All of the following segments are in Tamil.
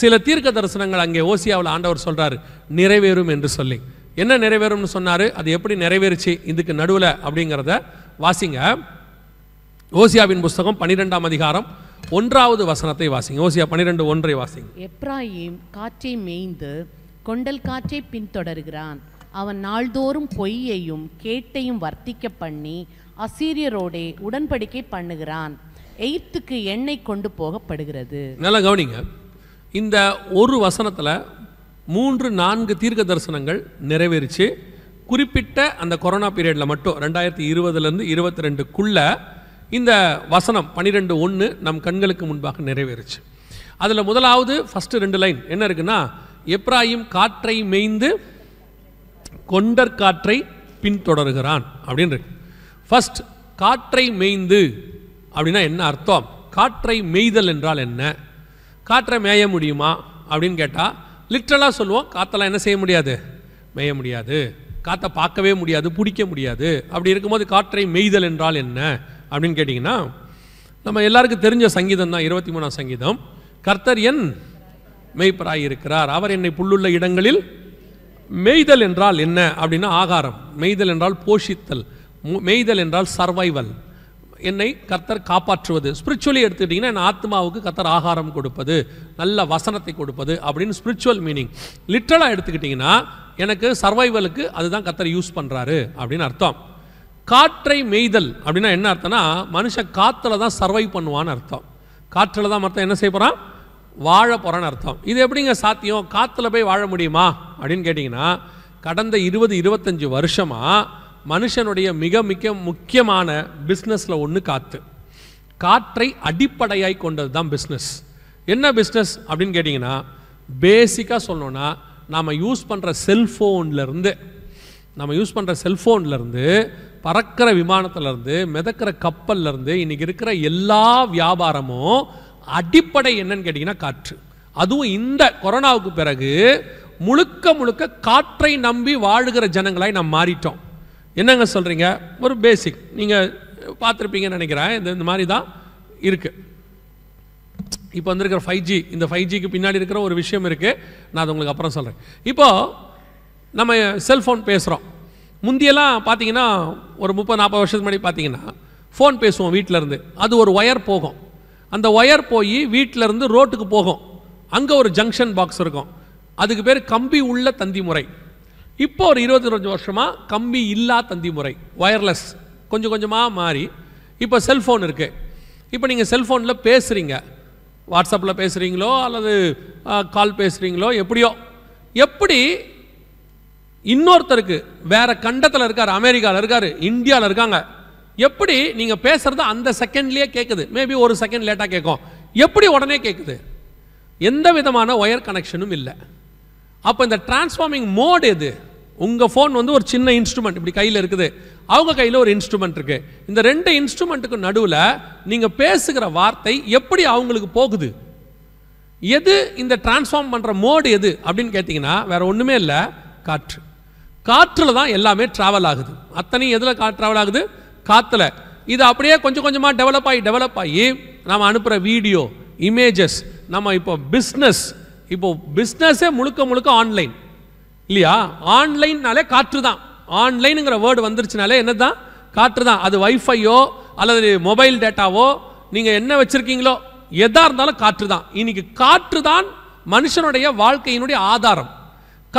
சில தீர்க்க தரிசனங்கள் அங்கே ஓசியாவில் ஆண்டவர் சொல்கிறார் நிறைவேறும் என்று சொல்லி என்ன நிறைவேறும்னு சொன்னார் அது எப்படி நிறைவேறுச்சு இதுக்கு நடுவில் அப்படிங்கிறத வாசிங்க ஓசியாவின் புஸ்தகம் பன்னிரெண்டாம் அதிகாரம் ஒன்றாவது வசனத்தை வாசிங்க ஓசியா பன்னிரெண்டு ஒன்றை வாசிங்க எப்ராஹிம் காற்றை மேய்ந்து கொண்டல் காற்றை பின்தொடர்கிறான் அவன் நாள்தோறும் பொய்யையும் கேட்டையும் வர்த்திக்க பண்ணி அசீரியரோடே உடன்படிக்கை பண்ணுகிறான் எய்த்துக்கு எண்ணெய் கொண்டு போகப்படுகிறது நல்லா கவனிங்க இந்த ஒரு வசனத்தில் மூன்று நான்கு தீர்க்க தரிசனங்கள் நிறைவேறிச்சு குறிப்பிட்ட அந்த கொரோனா பீரியடில் மட்டும் ரெண்டாயிரத்தி இருபதுலேருந்து இருபத்தி ரெண்டுக்குள்ளே இந்த வசனம் பன்னிரெண்டு ஒன்று நம் கண்களுக்கு முன்பாக நிறைவேறுச்சு அதில் முதலாவது ஃபஸ்ட்டு ரெண்டு லைன் என்ன இருக்குன்னா எப்ராஹிம் காற்றை மேய்ந்து கொண்டற் காற்றை பின்தொடர்கிறான் அப்படின்னு இருக்கு ஃபஸ்ட் காற்றை மேய்ந்து அப்படின்னா என்ன அர்த்தம் காற்றை மெய்தல் என்றால் என்ன காற்றை மேய முடியுமா அப்படின்னு கேட்டால் லிட்ரலாக சொல்லுவோம் காற்றெல்லாம் என்ன செய்ய முடியாது மேய முடியாது காற்றை பார்க்கவே முடியாது பிடிக்க முடியாது அப்படி இருக்கும்போது காற்றை மெய்தல் என்றால் என்ன அப்படின்னு கேட்டிங்கன்னா நம்ம எல்லாருக்கும் தெரிஞ்ச சங்கீதம் தான் இருபத்தி மூணாம் சங்கீதம் கர்த்தர் என் மெய்ப்பராய் இருக்கிறார் அவர் என்னை புல்லுள்ள இடங்களில் மெய்தல் என்றால் என்ன அப்படின்னா ஆகாரம் மெய்தல் என்றால் போஷித்தல் மெய்தல் என்றால் சர்வைவல் என்னை கர்த்தர் காப்பாற்றுவது ஸ்பிரிச்சுவலி எடுத்துக்கிட்டிங்கன்னா என் ஆத்மாவுக்கு கர்த்தர் ஆகாரம் கொடுப்பது நல்ல வசனத்தை கொடுப்பது அப்படின்னு ஸ்பிரிச்சுவல் மீனிங் லிட்ரலாக எடுத்துக்கிட்டிங்கன்னா எனக்கு சர்வைவலுக்கு அதுதான் கர்த்தர் யூஸ் பண்ணுறாரு அப்படின்னு அர்த்தம் காற்றை மெய்தல் அப்படின்னா என்ன அர்த்தம்னா மனுஷன் காற்றுல தான் சர்வைவ் பண்ணுவான்னு அர்த்தம் காற்றில் தான் மற்ற என்ன செய்ய போகிறான் வாழ போகிறான்னு அர்த்தம் இது எப்படிங்க சாத்தியம் காற்றுல போய் வாழ முடியுமா அப்படின்னு கேட்டிங்கன்னா கடந்த இருபது இருபத்தஞ்சி வருஷமாக மனுஷனுடைய மிக மிக முக்கியமான பிஸ்னஸில் ஒன்று காற்று காற்றை அடிப்படையாய் கொண்டது தான் பிஸ்னஸ் என்ன பிஸ்னஸ் அப்படின்னு கேட்டிங்கன்னா பேசிக்காக சொல்லணும்னா நாம் யூஸ் பண்ணுற செல்ஃபோன்லேருந்து நம்ம யூஸ் பண்ணுற செல்ஃபோன்லேருந்து பறக்கிற விமானத்துலேருந்து மிதக்கிற கப்பல்லேருந்து இன்றைக்கி இருக்கிற எல்லா வியாபாரமும் அடிப்படை என்னன்னு கேட்டிங்கன்னா காற்று அதுவும் இந்த கொரோனாவுக்கு பிறகு முழுக்க முழுக்க காற்றை நம்பி வாழுகிற ஜனங்களாய் நாம் மாறிட்டோம் என்னங்க சொல்கிறீங்க ஒரு பேசிக் நீங்கள் பார்த்துருப்பீங்கன்னு நினைக்கிறேன் இந்த இந்த மாதிரி தான் இருக்குது இப்போ வந்துருக்கிற ஃபைவ் ஜி இந்த ஃபைவ் ஜிக்கு பின்னாடி இருக்கிற ஒரு விஷயம் இருக்குது நான் அது உங்களுக்கு அப்புறம் சொல்கிறேன் இப்போது நம்ம செல்ஃபோன் பேசுகிறோம் முந்தியெல்லாம் பார்த்தீங்கன்னா ஒரு முப்பது நாற்பது வருஷத்துக்கு முன்னாடி பார்த்தீங்கன்னா ஃபோன் பேசுவோம் வீட்டிலருந்து அது ஒரு ஒயர் போகும் அந்த ஒயர் போய் வீட்டிலருந்து ரோட்டுக்கு போகும் அங்கே ஒரு ஜங்ஷன் பாக்ஸ் இருக்கும் அதுக்கு பேர் கம்பி உள்ள தந்தி முறை இப்போ ஒரு இருபத்தி இருபத்தஞ்சு வருஷமாக கம்பி இல்லா தந்தி முறை ஒயர்லெஸ் கொஞ்சம் கொஞ்சமாக மாறி இப்போ செல்ஃபோன் இருக்குது இப்போ நீங்கள் செல்ஃபோனில் பேசுகிறீங்க வாட்ஸ்அப்பில் பேசுகிறீங்களோ அல்லது கால் பேசுகிறீங்களோ எப்படியோ எப்படி இன்னொருத்தருக்கு வேறு கண்டத்தில் இருக்கார் அமெரிக்காவில் இருக்கார் இந்தியாவில் இருக்காங்க எப்படி நீங்கள் பேசுகிறது அந்த செகண்ட்லேயே கேட்குது மேபி ஒரு செகண்ட் லேட்டாக கேட்கும் எப்படி உடனே கேட்குது எந்த விதமான ஒயர் கனெக்ஷனும் இல்லை அப்போ இந்த டிரான்ஸ்ஃபார்மிங் மோட் எது உங்கள் ஃபோன் வந்து ஒரு சின்ன இன்ஸ்ட்ருமெண்ட் இப்படி கையில் இருக்குது அவங்க கையில் ஒரு இன்ஸ்ட்ருமெண்ட் இருக்குது இந்த ரெண்டு இன்ஸ்ட்ருமெண்ட்டுக்கு நடுவில் நீங்கள் பேசுகிற வார்த்தை எப்படி அவங்களுக்கு போகுது எது இந்த டிரான்ஸ்ஃபார்ம் பண்ணுற மோடு எது அப்படின்னு கேட்டிங்கன்னா வேறு ஒன்றுமே இல்லை காற்று காற்றில் தான் எல்லாமே ட்ராவல் ஆகுது அத்தனையும் எதில் கா ட்ராவல் ஆகுது காற்றுல இது அப்படியே கொஞ்சம் கொஞ்சமாக டெவலப் ஆகி டெவலப் ஆகி நம்ம அனுப்புகிற வீடியோ இமேஜஸ் நம்ம இப்போ பிஸ்னஸ் இப்போ பிஸ்னஸே முழுக்க முழுக்க ஆன்லைன் இல்லையா ஆன்லைன்னாலே காற்று தான் ஆன்லைனுங்கிற வேர்டு வந்துருச்சுனாலே என்ன தான் காற்று தான் அது வைஃபையோ அல்லது மொபைல் டேட்டாவோ நீங்கள் என்ன வச்சுருக்கீங்களோ எதாக இருந்தாலும் காற்று தான் இன்னைக்கு காற்று தான் மனுஷனுடைய வாழ்க்கையினுடைய ஆதாரம்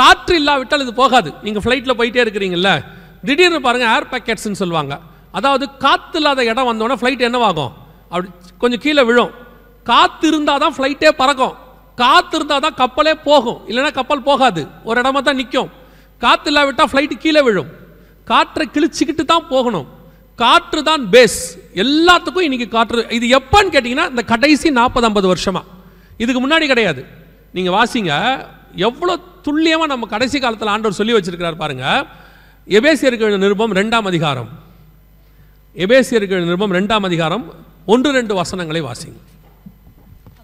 காற்று இல்லாவிட்டால் இது போகாது நீங்கள் ஃப்ளைட்டில் போயிட்டே இருக்கிறீங்கல்ல திடீர்னு பாருங்கள் ஏர் பேக்கெட்ஸ்ன்னு சொல்லுவாங்க அதாவது காற்று இல்லாத இடம் வந்தோடனே ஃப்ளைட் என்னவாகும் அப்படி கொஞ்சம் கீழே விழும் காற்று இருந்தால் தான் ஃப்ளைட்டே பறக்கும் காற்று இருந்தால் தான் கப்பலே போகும் இல்லைன்னா கப்பல் போகாது ஒரு இடமா தான் நிற்கும் காற்று இல்லாவிட்டால் ஃப்ளைட்டு கீழே விழும் காற்றை கிழிச்சிக்கிட்டு தான் போகணும் காற்று தான் பேஸ் எல்லாத்துக்கும் இன்றைக்கி காற்று இது எப்போன்னு கேட்டிங்கன்னா இந்த கடைசி நாற்பது ஐம்பது வருஷமாக இதுக்கு முன்னாடி கிடையாது நீங்கள் வாசிங்க எவ்வளோ துல்லியமாக நம்ம கடைசி காலத்தில் ஆண்டவர் சொல்லி வச்சுருக்கிறார் பாருங்கள் எபேசியர்கள் நிருபம் ரெண்டாம் அதிகாரம் எபேசியர்கள் நிருபம் ரெண்டாம் அதிகாரம் ஒன்று ரெண்டு வசனங்களை வாசிங்க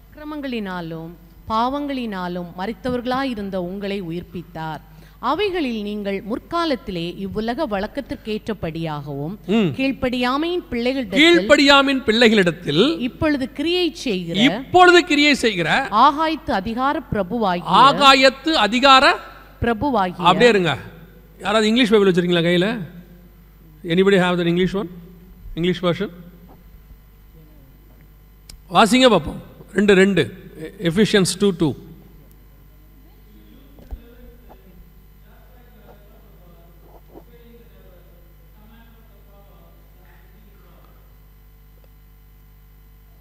அக்கிரமங்களினாலும் பாவங்களினாலும் மறித்தவர்களாயிருந்த உங்களை உயிர்ப்பித்தார் அவைகளில் நீங்கள் முற்காலத்திலே இவ்வுலக வழக்கத்திற்கேற்றபடியாகவும் கீழ்ப்படியாமையின் பிள்ளைகள் கீழ்ப்படியாமையின் பிள்ளைகளிடத்தில் இப்பொழுது கிரியை செய்கிற இப்பொழுது கிரியை செய்கிற ஆகாயத்து அதிகார பிரபுவாகி ஆகாயத்து அதிகார பிரபுவாகி அப்படியே இருங்க யாராவது இங்கிலீஷ் பைபிள் வச்சிருக்கீங்களா கையில் anybody have then English one English version வாசிங்க பார்ப்போம் ரெண்டு ரெண்டு Ephesians 2 2.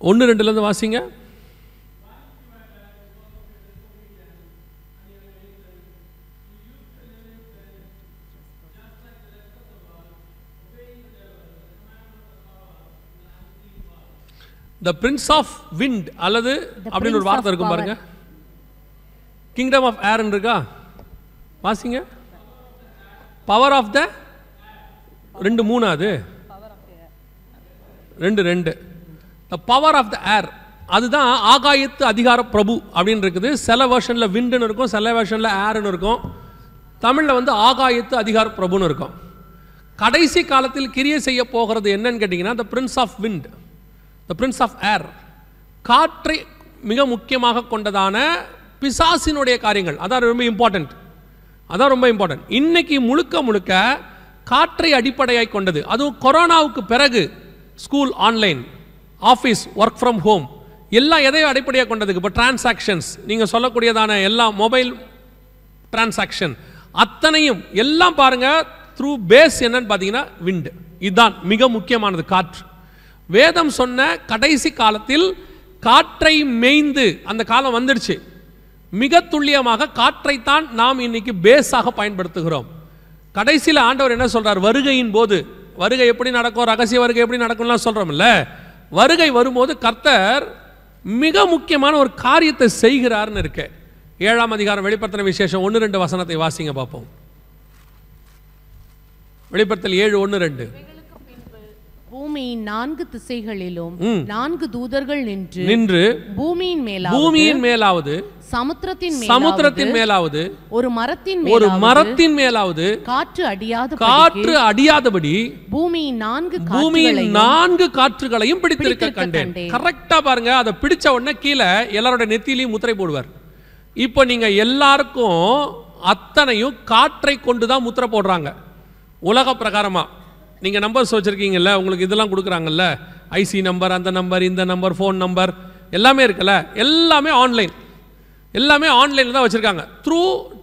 ஒன்று ரெண்டுலேருந்து வாசிங்க த பிரின்ஸ் ஆஃப் விண்ட் அல்லது அப்படின்னு ஒரு வார்த்தை இருக்கும் பாருங்க கிங்டம் ஆஃப் ஏர் இருக்கா வாசிங்க பவர் ஆஃப் த ரெண்டு மூணு அது ரெண்டு ரெண்டு த பவர் ஆஃப் த ஏர் அதுதான் ஆகாயத்து அதிகார பிரபு அப்படின்னு இருக்குது சில வேர்ஷனில் விண்டுன்னு இருக்கும் சில வேர்ஷனில் ஏர்னு இருக்கும் தமிழில் வந்து ஆகாயத்து அதிகார பிரபுன்னு இருக்கும் கடைசி காலத்தில் கிரியை செய்ய போகிறது என்னன்னு கேட்டிங்கன்னா the prince of wind the prince of air காற்றை மிக முக்கியமாக கொண்டதான பிசாசினுடைய காரியங்கள் அதான் ரொம்ப இம்பார்ட்டண்ட் அதான் ரொம்ப இம்பார்ட்டன்ட் இன்னைக்கு முழுக்க முழுக்க காற்றை அடிப்படையாக கொண்டது அதுவும் கொரோனாவுக்கு பிறகு school online office work from home எல்லாம் எதையும் அடிப்படையாக கொண்டதுக்கு இப்போ டிரான்சாக்ஷன்ஸ் நீங்கள் சொல்லக்கூடியதான எல்லா மொபைல் டிரான்சாக்ஷன் அத்தனையும் எல்லாம் பாருங்கள் த்ரூ பேஸ் என்னன்னு பார்த்தீங்கன்னா விண்டு இதுதான் மிக முக்கியமானது காற்று வேதம் சொன்ன கடைசி காலத்தில் காற்றை மேய்ந்து அந்த காலம் வந்துடுச்சு மிக துல்லியமாக காற்றைத்தான் நாம் இன்னைக்கு பேஸாக பயன்படுத்துகிறோம் கடைசியில் ஆண்டவர் என்ன சொல்றார் வருகையின் போது வருகை எப்படி நடக்கும் ரகசிய வருகை எப்படி நடக்கும்லாம் சொல்றோம்ல வருகை வரும்போது கர்த்தர் மிக முக்கியமான ஒரு காரியத்தை செய்கிறார்னு இருக்கு ஏழாம் அதிகாரம் வெளிப்படுத்தின விசேஷம் ஒன்று ரெண்டு வசனத்தை வாசிங்க பார்ப்போம் வெளிப்படுத்தல் ஏழு ஒன்று ரெண்டு பூமியின் நான்கு திசைகளிலும் நான்கு தூதர்கள் நின்று நின்று பூமியின் மேலாவது பூமியின் மேலாவது சமுத்திரத்தின் சமுத்திரத்தின் மேலாவது ஒரு மரத்தின் ஒரு மரத்தின் மேலாவது காற்று அடியாத காற்று அடியாதபடி பூமியின் நான்கு பூமியின் நான்கு காற்றுகளையும் பிடித்திருக்க கண்டேன் கரெக்டா பாருங்க அதை பிடிச்ச உடனே கீழே எல்லாரோட நெத்திலையும் முத்திரை போடுவார் இப்போ நீங்க எல்லாருக்கும் அத்தனையும் காற்றை கொண்டு தான் முத்திரை போடுறாங்க உலக பிரகாரமா நீங்கள் நம்பர்ஸ் வச்சுருக்கீங்கல்ல உங்களுக்கு இதெல்லாம் கொடுக்குறாங்கல்ல ஐசி நம்பர் அந்த நம்பர் இந்த நம்பர் ஃபோன் நம்பர் எல்லாமே இருக்குல்ல எல்லாமே ஆன்லைன் எல்லாமே ஆன்லைனில் தான் வச்சுருக்காங்க த்ரூ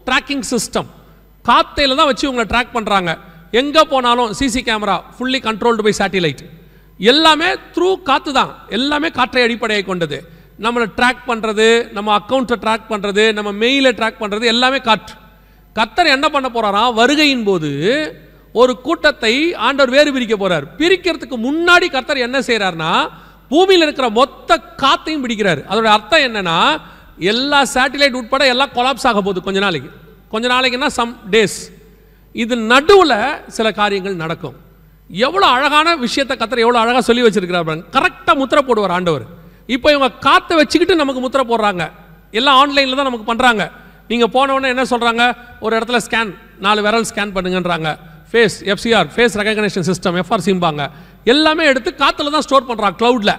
ட்ராக்கிங் சிஸ்டம் காத்தையில் தான் வச்சு உங்களை ட்ராக் பண்ணுறாங்க எங்கே போனாலும் CC camera fully controlled by satellite எல்லாமே த்ரூ காற்று தான் எல்லாமே காற்றை அடிப்படையை கொண்டது நம்மளை ட்ராக் பண்ணுறது நம்ம அக்கௌண்ட்டை ட்ராக் பண்ணுறது நம்ம மெயிலை ட்ராக் பண்ணுறது எல்லாமே காற்று கத்தர் என்ன பண்ண போகிறாரா வருகையின் போது ஒரு கூட்டத்தை ஆண்டவர் வேறு பிரிக்க போறார் பிரிக்கிறதுக்கு முன்னாடி கர்த்தர் என்ன செய்யறாருன்னா பூமியில் இருக்கிற மொத்த காத்தையும் பிடிக்கிறார் அதோட அர்த்தம் என்னன்னா எல்லா சேட்டிலைட் உட்பட எல்லாம் கொலாப்ஸ் ஆக போகுது கொஞ்ச நாளைக்கு கொஞ்ச நாளைக்குன்னா சம் டேஸ் இது நடுவில் சில காரியங்கள் நடக்கும் எவ்வளோ அழகான விஷயத்தை கத்தர் எவ்வளோ அழகாக சொல்லி வச்சிருக்கிறார் பாருங்க கரெக்டாக முத்திரை போடுவார் ஆண்டவர் இப்போ இவங்க காற்றை வச்சுக்கிட்டு நமக்கு முத்திரை போடுறாங்க எல்லாம் ஆன்லைனில் தான் நமக்கு பண்ணுறாங்க நீங்கள் போனவொடனே என்ன சொல்கிறாங்க ஒரு இடத்துல ஸ்கேன் நாலு விரல் ஸ்கேன் பண்ணுங்கன்றாங்க face FCR face recognition system சிம்பாங்க எல்லாமே எடுத்து காற்றுல தான் ஸ்டோர் பண்ணுறாங்க க்ளவுடில்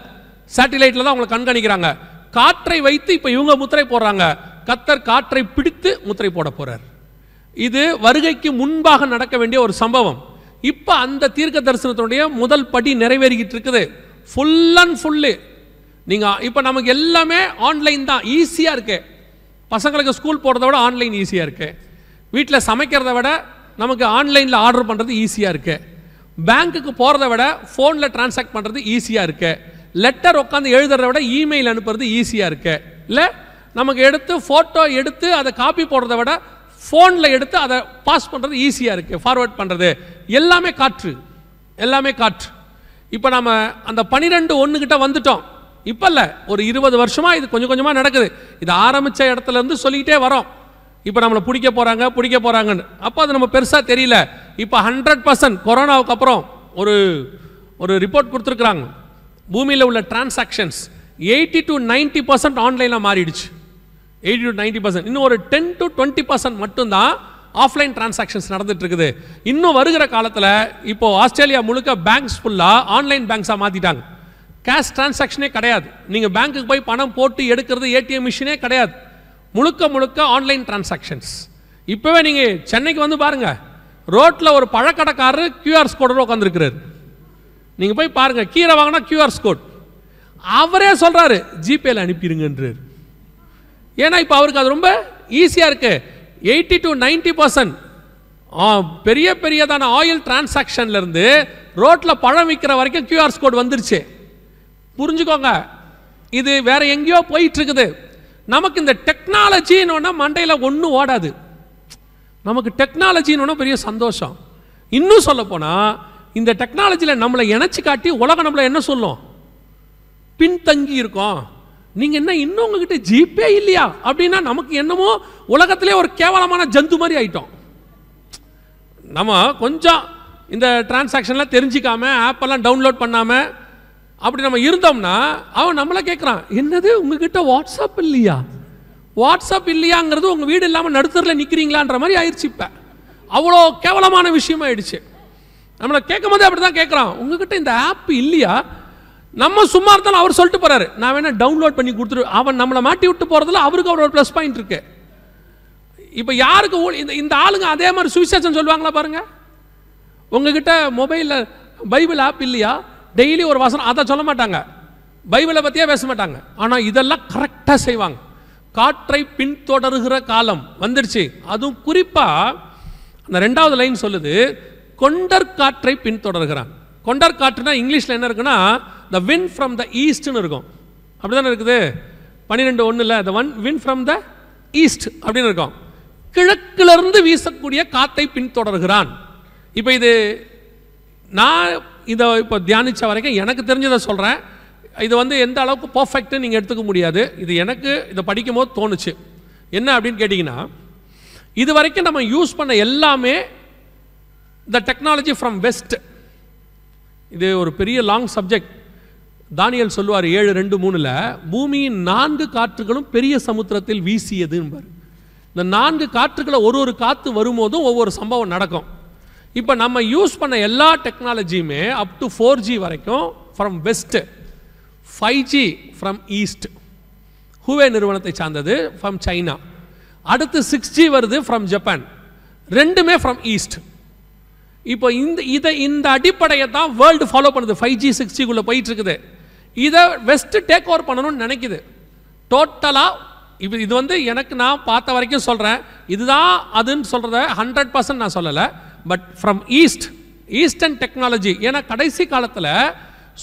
சேட்டிலைட்டில் தான் அவங்களை கண்காணிக்கிறாங்க காற்றை வைத்து இப்போ இவங்க முத்திரை போடுறாங்க கத்தர் காற்றை பிடித்து முத்திரை போட போகிறார் இது வருகைக்கு முன்பாக நடக்க வேண்டிய ஒரு சம்பவம் இப்போ அந்த தீர்க்க தரிசனத்தினுடைய முதல் படி நிறைவேறிக்கிட்டு இருக்குது ஃபுல் அண்ட் ஃபுல்லு நீங்கள் இப்போ நமக்கு எல்லாமே ஆன்லைன் தான் ஈஸியாக இருக்குது பசங்களுக்கு ஸ்கூல் போகிறத விட ஆன்லைன் ஈஸியாக இருக்குது வீட்டில் சமைக்கிறத விட நமக்கு ஆன்லைனில் ஆர்டர் பண்ணுறது ஈஸியாக இருக்குது பேங்க்குக்கு போகிறத விட ஃபோனில் டிரான்சாக்ட் பண்ணுறது ஈஸியாக இருக்குது லெட்டர் உட்காந்து எழுதுறத விட இமெயில் அனுப்புறது ஈஸியாக இருக்குது இல்லை நமக்கு எடுத்து ஃபோட்டோ எடுத்து அதை காப்பி போடுறத விட ஃபோனில் எடுத்து அதை பாஸ் பண்ணுறது ஈஸியாக இருக்குது ஃபார்வேர்ட் பண்ணுறது எல்லாமே காற்று எல்லாமே காற்று இப்போ நம்ம அந்த பனிரெண்டு ஒன்றுக்கிட்ட வந்துட்டோம் இப்போ இல்லை ஒரு இருபது வருஷமாக இது கொஞ்சம் கொஞ்சமாக நடக்குது இது ஆரம்பித்த இடத்துலேருந்து சொல்லிக்கிட்டே வரோம் இப்போ நம்மளை பிடிக்க போகிறாங்க பிடிக்க போகிறாங்கன்னு அப்போ அது நம்ம பெருசாக தெரியல இப்போ ஹண்ட்ரட் பர்சன்ட் கொரோனாவுக்கு அப்புறம் ஒரு ஒரு ரிப்போர்ட் கொடுத்துருக்குறாங்க பூமியில் உள்ள transactions eighty to ninety percent ஆன்லைனாக மாறிடுச்சு எயிட்டி டு நைன்ட்டி பர்சன்ட் இன்னும் ஒரு டென் டு டுவெண்ட்டி பர்சன்ட் மட்டும்தான் ஆஃப்லைன் டிரான்சாக்ஷன்ஸ் நடந்துட்டு இருக்குது இன்னும் வருகிற காலத்தில் இப்போது ஆஸ்திரேலியா முழுக்க பேங்க்ஸ் ஃபுல்லாக ஆன்லைன் பேங்க்ஸாக மாற்றிட்டாங்க கேஷ் டிரான்சாக்ஷனே கிடையாது நீங்கள் பேங்க்குக்கு போய் பணம் போட்டு எடுக்கிறது ஏடிஎம் மிஷினே கிடையாது முழுக்க முழுக்க ஆன்லைன் டிரான்சாக்ஷன்ஸ் இப்போவே நீங்கள் சென்னைக்கு வந்து பாருங்கள் ரோட்டில் ஒரு பழக்கடைக்காரர் கியூஆர் கோடில் உட்காந்துருக்கிறார் நீங்கள் போய் பாருங்கள் கீரை வாங்கினா கியூஆர் கோட் அவரே சொல்கிறாரு ஜிபேயில் அனுப்பிடுங்கன்றார் ஏன்னா இப்போ அவருக்கு அது ரொம்ப ஈஸியாக இருக்குது எயிட்டி டு நைன்டி பர்சன்ட் பெரிய பெரியதான ஆயில் டிரான்சாக்ஷன்லேருந்து ரோட்டில் பழம் விற்கிற வரைக்கும் கியூஆர் கோட் வந்துருச்சு புரிஞ்சுக்கோங்க இது வேறு எங்கேயோ போயிட்டுருக்குது நமக்கு இந்த டெக்னாலஜின்னு மண்டையில் ஒன்றும் ஓடாது நமக்கு டெக்னாலஜின்னு பெரிய சந்தோஷம் இன்னும் சொல்லப்போனால் இந்த டெக்னாலஜியில் நம்மளை இணைச்சி காட்டி உலகம் நம்மளை என்ன சொல்லும் பின்தங்கி இருக்கோம் நீங்கள் என்ன இன்னும் உங்ககிட்ட ஜிபே இல்லையா அப்படின்னா நமக்கு என்னமோ உலகத்திலே ஒரு கேவலமான ஜந்து மாதிரி ஆயிட்டோம் நம்ம கொஞ்சம் இந்த டிரான்சாக்ஷன்லாம் தெரிஞ்சிக்காமல் ஆப்பெல்லாம் டவுன்லோட் பண்ணாமல் அப்படி நம்ம இருந்தோம்னா அவன் நம்மளை கேட்குறான் என்னது உங்ககிட்ட வாட்ஸ்அப் இல்லையா வாட்ஸ்அப் இல்லையாங்கிறது உங்கள் வீடு இல்லாமல் நடுத்தரில் நிற்கிறீங்களான்ற மாதிரி ஆயிடுச்சு இப்போ அவ்வளோ கேவலமான விஷயமாயிடுச்சு நம்மளை கேட்கும் போதே அப்படி தான் கேட்குறான் உங்ககிட்ட இந்த ஆப் இல்லையா நம்ம சும்மா இருந்தாலும் அவர் சொல்லிட்டு போகிறாரு நான் வேணால் டவுன்லோட் பண்ணி கொடுத்துரு அவன் நம்மளை மாட்டி விட்டு போகிறதுல அவருக்கு அவரோட ப்ளஸ் பாயிண்ட் இருக்கு இப்போ யாருக்கு இந்த இந்த ஆளுங்க அதே மாதிரி சுவிசேஷன் சொல்லுவாங்களா பாருங்கள் உங்ககிட்ட மொபைலில் பைபிள் ஆப் இல்லையா டெய்லி ஒரு வசனம் அதை சொல்ல மாட்டாங்க பைபிளை பற்றியே பேச மாட்டாங்க ஆனால் இதெல்லாம் கரெக்டாக செய்வாங்க காற்றை பின்தொடர்கிற காலம் வந்துடுச்சு அதுவும் குறிப்பாக அந்த ரெண்டாவது லைன் சொல்லுது கொண்டர் காற்றை பின்தொடர்கிறான் கொண்டர் காற்றுனா இங்கிலீஷில் என்ன இருக்குன்னா த வின் ஃப்ரம் த ஈஸ்ட்னு இருக்கும் அப்படி தானே இருக்குது பன்னிரெண்டு ஒன்றில் the one win from the east அப்படின்னு இருக்கும் கிழக்கிலிருந்து வீசக்கூடிய காத்தை பின்தொடர்கிறான் இப்போ இது நான் இதை இப்போ தியானித்த வரைக்கும் எனக்கு தெரிஞ்சதை சொல்கிறேன் இது வந்து எந்த அளவுக்கு பர்ஃபெக்ட்டு நீங்கள் எடுத்துக்க முடியாது இது எனக்கு இதை படிக்கும் போது தோணுச்சு என்ன அப்படின்னு கேட்டிங்கன்னா இது வரைக்கும் நம்ம யூஸ் பண்ண எல்லாமே த டெக்னாலஜி ஃப்ரம் வெஸ்ட் இது ஒரு பெரிய லாங் சப்ஜெக்ட் தானியல் சொல்லுவார் ஏழு ரெண்டு மூணில் பூமியின் நான்கு காற்றுகளும் பெரிய சமுத்திரத்தில் வீசியதுன்பார் இந்த நான்கு காற்றுகளை ஒரு ஒரு காற்று வரும்போதும் ஒவ்வொரு சம்பவம் நடக்கும் இப்போ நம்ம யூஸ் பண்ண எல்லா டெக்னாலஜியுமே அப் டு ஃபோர் ஜி வரைக்கும் from west five G from east Huawei நிறுவனத்தை சார்ந்தது ஃப்ரம் சைனா அடுத்து சிக்ஸ் ஜி வருது ஃப்ரம் ஜப்பான் ரெண்டுமே ஃப்ரம் ஈஸ்ட் இப்போ இந்த இதை இந்த அடிப்படையை தான் வேர்ல்டு ஃபாலோ பண்ணுது ஃபைவ் ஜி சிக்ஸ் ஜிக்குள்ளே போயிட்டுருக்குது இதை வெஸ்ட்டு டேக் ஓவர் பண்ணணும்னு நினைக்குது டோட்டலாக இப்போ இது வந்து எனக்கு நான் பார்த்த வரைக்கும் சொல்கிறேன் இதுதான் அதுன்னு சொல்கிறத ஹண்ட்ரட் பர்சன்ட் நான் சொல்லலை but from east eastern technology ஏன்னா கடைசி காலத்தில்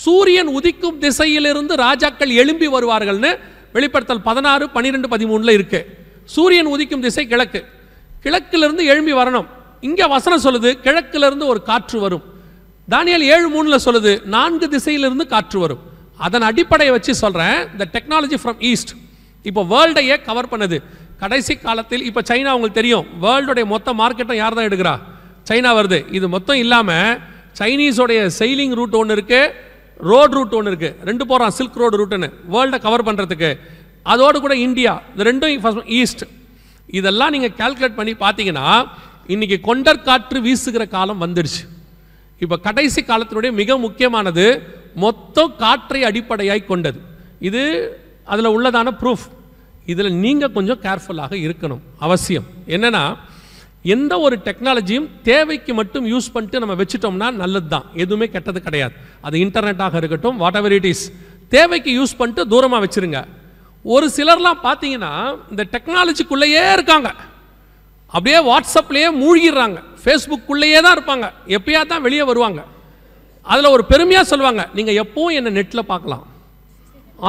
சூரியன் உதிக்கும் திசையிலிருந்து ராஜாக்கள் எழும்பி வருவார்கள்னு வெளிப்படுத்தல் பதினாறு பன்னிரெண்டு பதிமூணில் இருக்குது சூரியன் உதிக்கும் திசை கிழக்கு கிழக்கிலிருந்து எழும்பி வரணும் இங்கே வசனம் சொல்லுது கிழக்கிலிருந்து ஒரு காற்று வரும் தானியல் ஏழு மூணில் சொல்லுது நான்கு திசையிலிருந்து காற்று வரும் அதன் அடிப்படையை வச்சு சொல்கிறேன் இந்த டெக்னாலஜி ஃப்ரம் ஈஸ்ட் இப்போ வேர்ல்டையே கவர் பண்ணுது கடைசி காலத்தில் இப்போ சைனா அவங்களுக்கு தெரியும் வேர்ல்டுடைய மொத்த மார்க்கெட்டை யார் தான் எடுக்கிறா சைனா வருது இது மொத்தம் இல்லாமல் சைனீஸோடைய செயலிங் ரூட் ஒன்று இருக்குது ரோடு ரூட் ஒன்று இருக்குது ரெண்டு போகிறான் சில்க் ரோடு ரூட்டுன்னு வேர்ல்டை கவர் பண்ணுறதுக்கு அதோடு கூட இந்தியா இந்த ரெண்டும் ஃபஸ்ட் ஈஸ்ட் இதெல்லாம் நீங்கள் கால்குலேட் பண்ணி பார்த்தீங்கன்னா இன்றைக்கி கொண்டர் காற்று வீசுகிற காலம் வந்துடுச்சு இப்போ கடைசி காலத்தினுடைய மிக முக்கியமானது மொத்தம் காற்றை அடிப்படையாய் கொண்டது இது அதில் உள்ளதான ப்ரூஃப் இதில் நீங்கள் கொஞ்சம் கேர்ஃபுல்லாக இருக்கணும் அவசியம் என்னென்னா எந்த ஒரு டெக்னாலஜியும் தேவைக்கு மட்டும் யூஸ் பண்ணிட்டு நம்ம வச்சுட்டோம்னா நல்லது தான் எதுவுமே கெட்டது கிடையாது அது இன்டர்நெட்டாக இருக்கட்டும் வாட் எவர் இட் இஸ் தேவைக்கு யூஸ் பண்ணிட்டு தூரமாக வச்சுருங்க ஒரு சிலர்லாம் பார்த்தீங்கன்னா இந்த டெக்னாலஜிக்குள்ளேயே இருக்காங்க அப்படியே வாட்ஸ்அப்லேயே மூழ்கிடுறாங்க ஃபேஸ்புக்குள்ளேயே தான் இருப்பாங்க எப்பயா தான் வெளியே வருவாங்க அதில் ஒரு பெருமையாக சொல்லுவாங்க நீங்கள் எப்போவும் என்னை நெட்டில் பார்க்கலாம்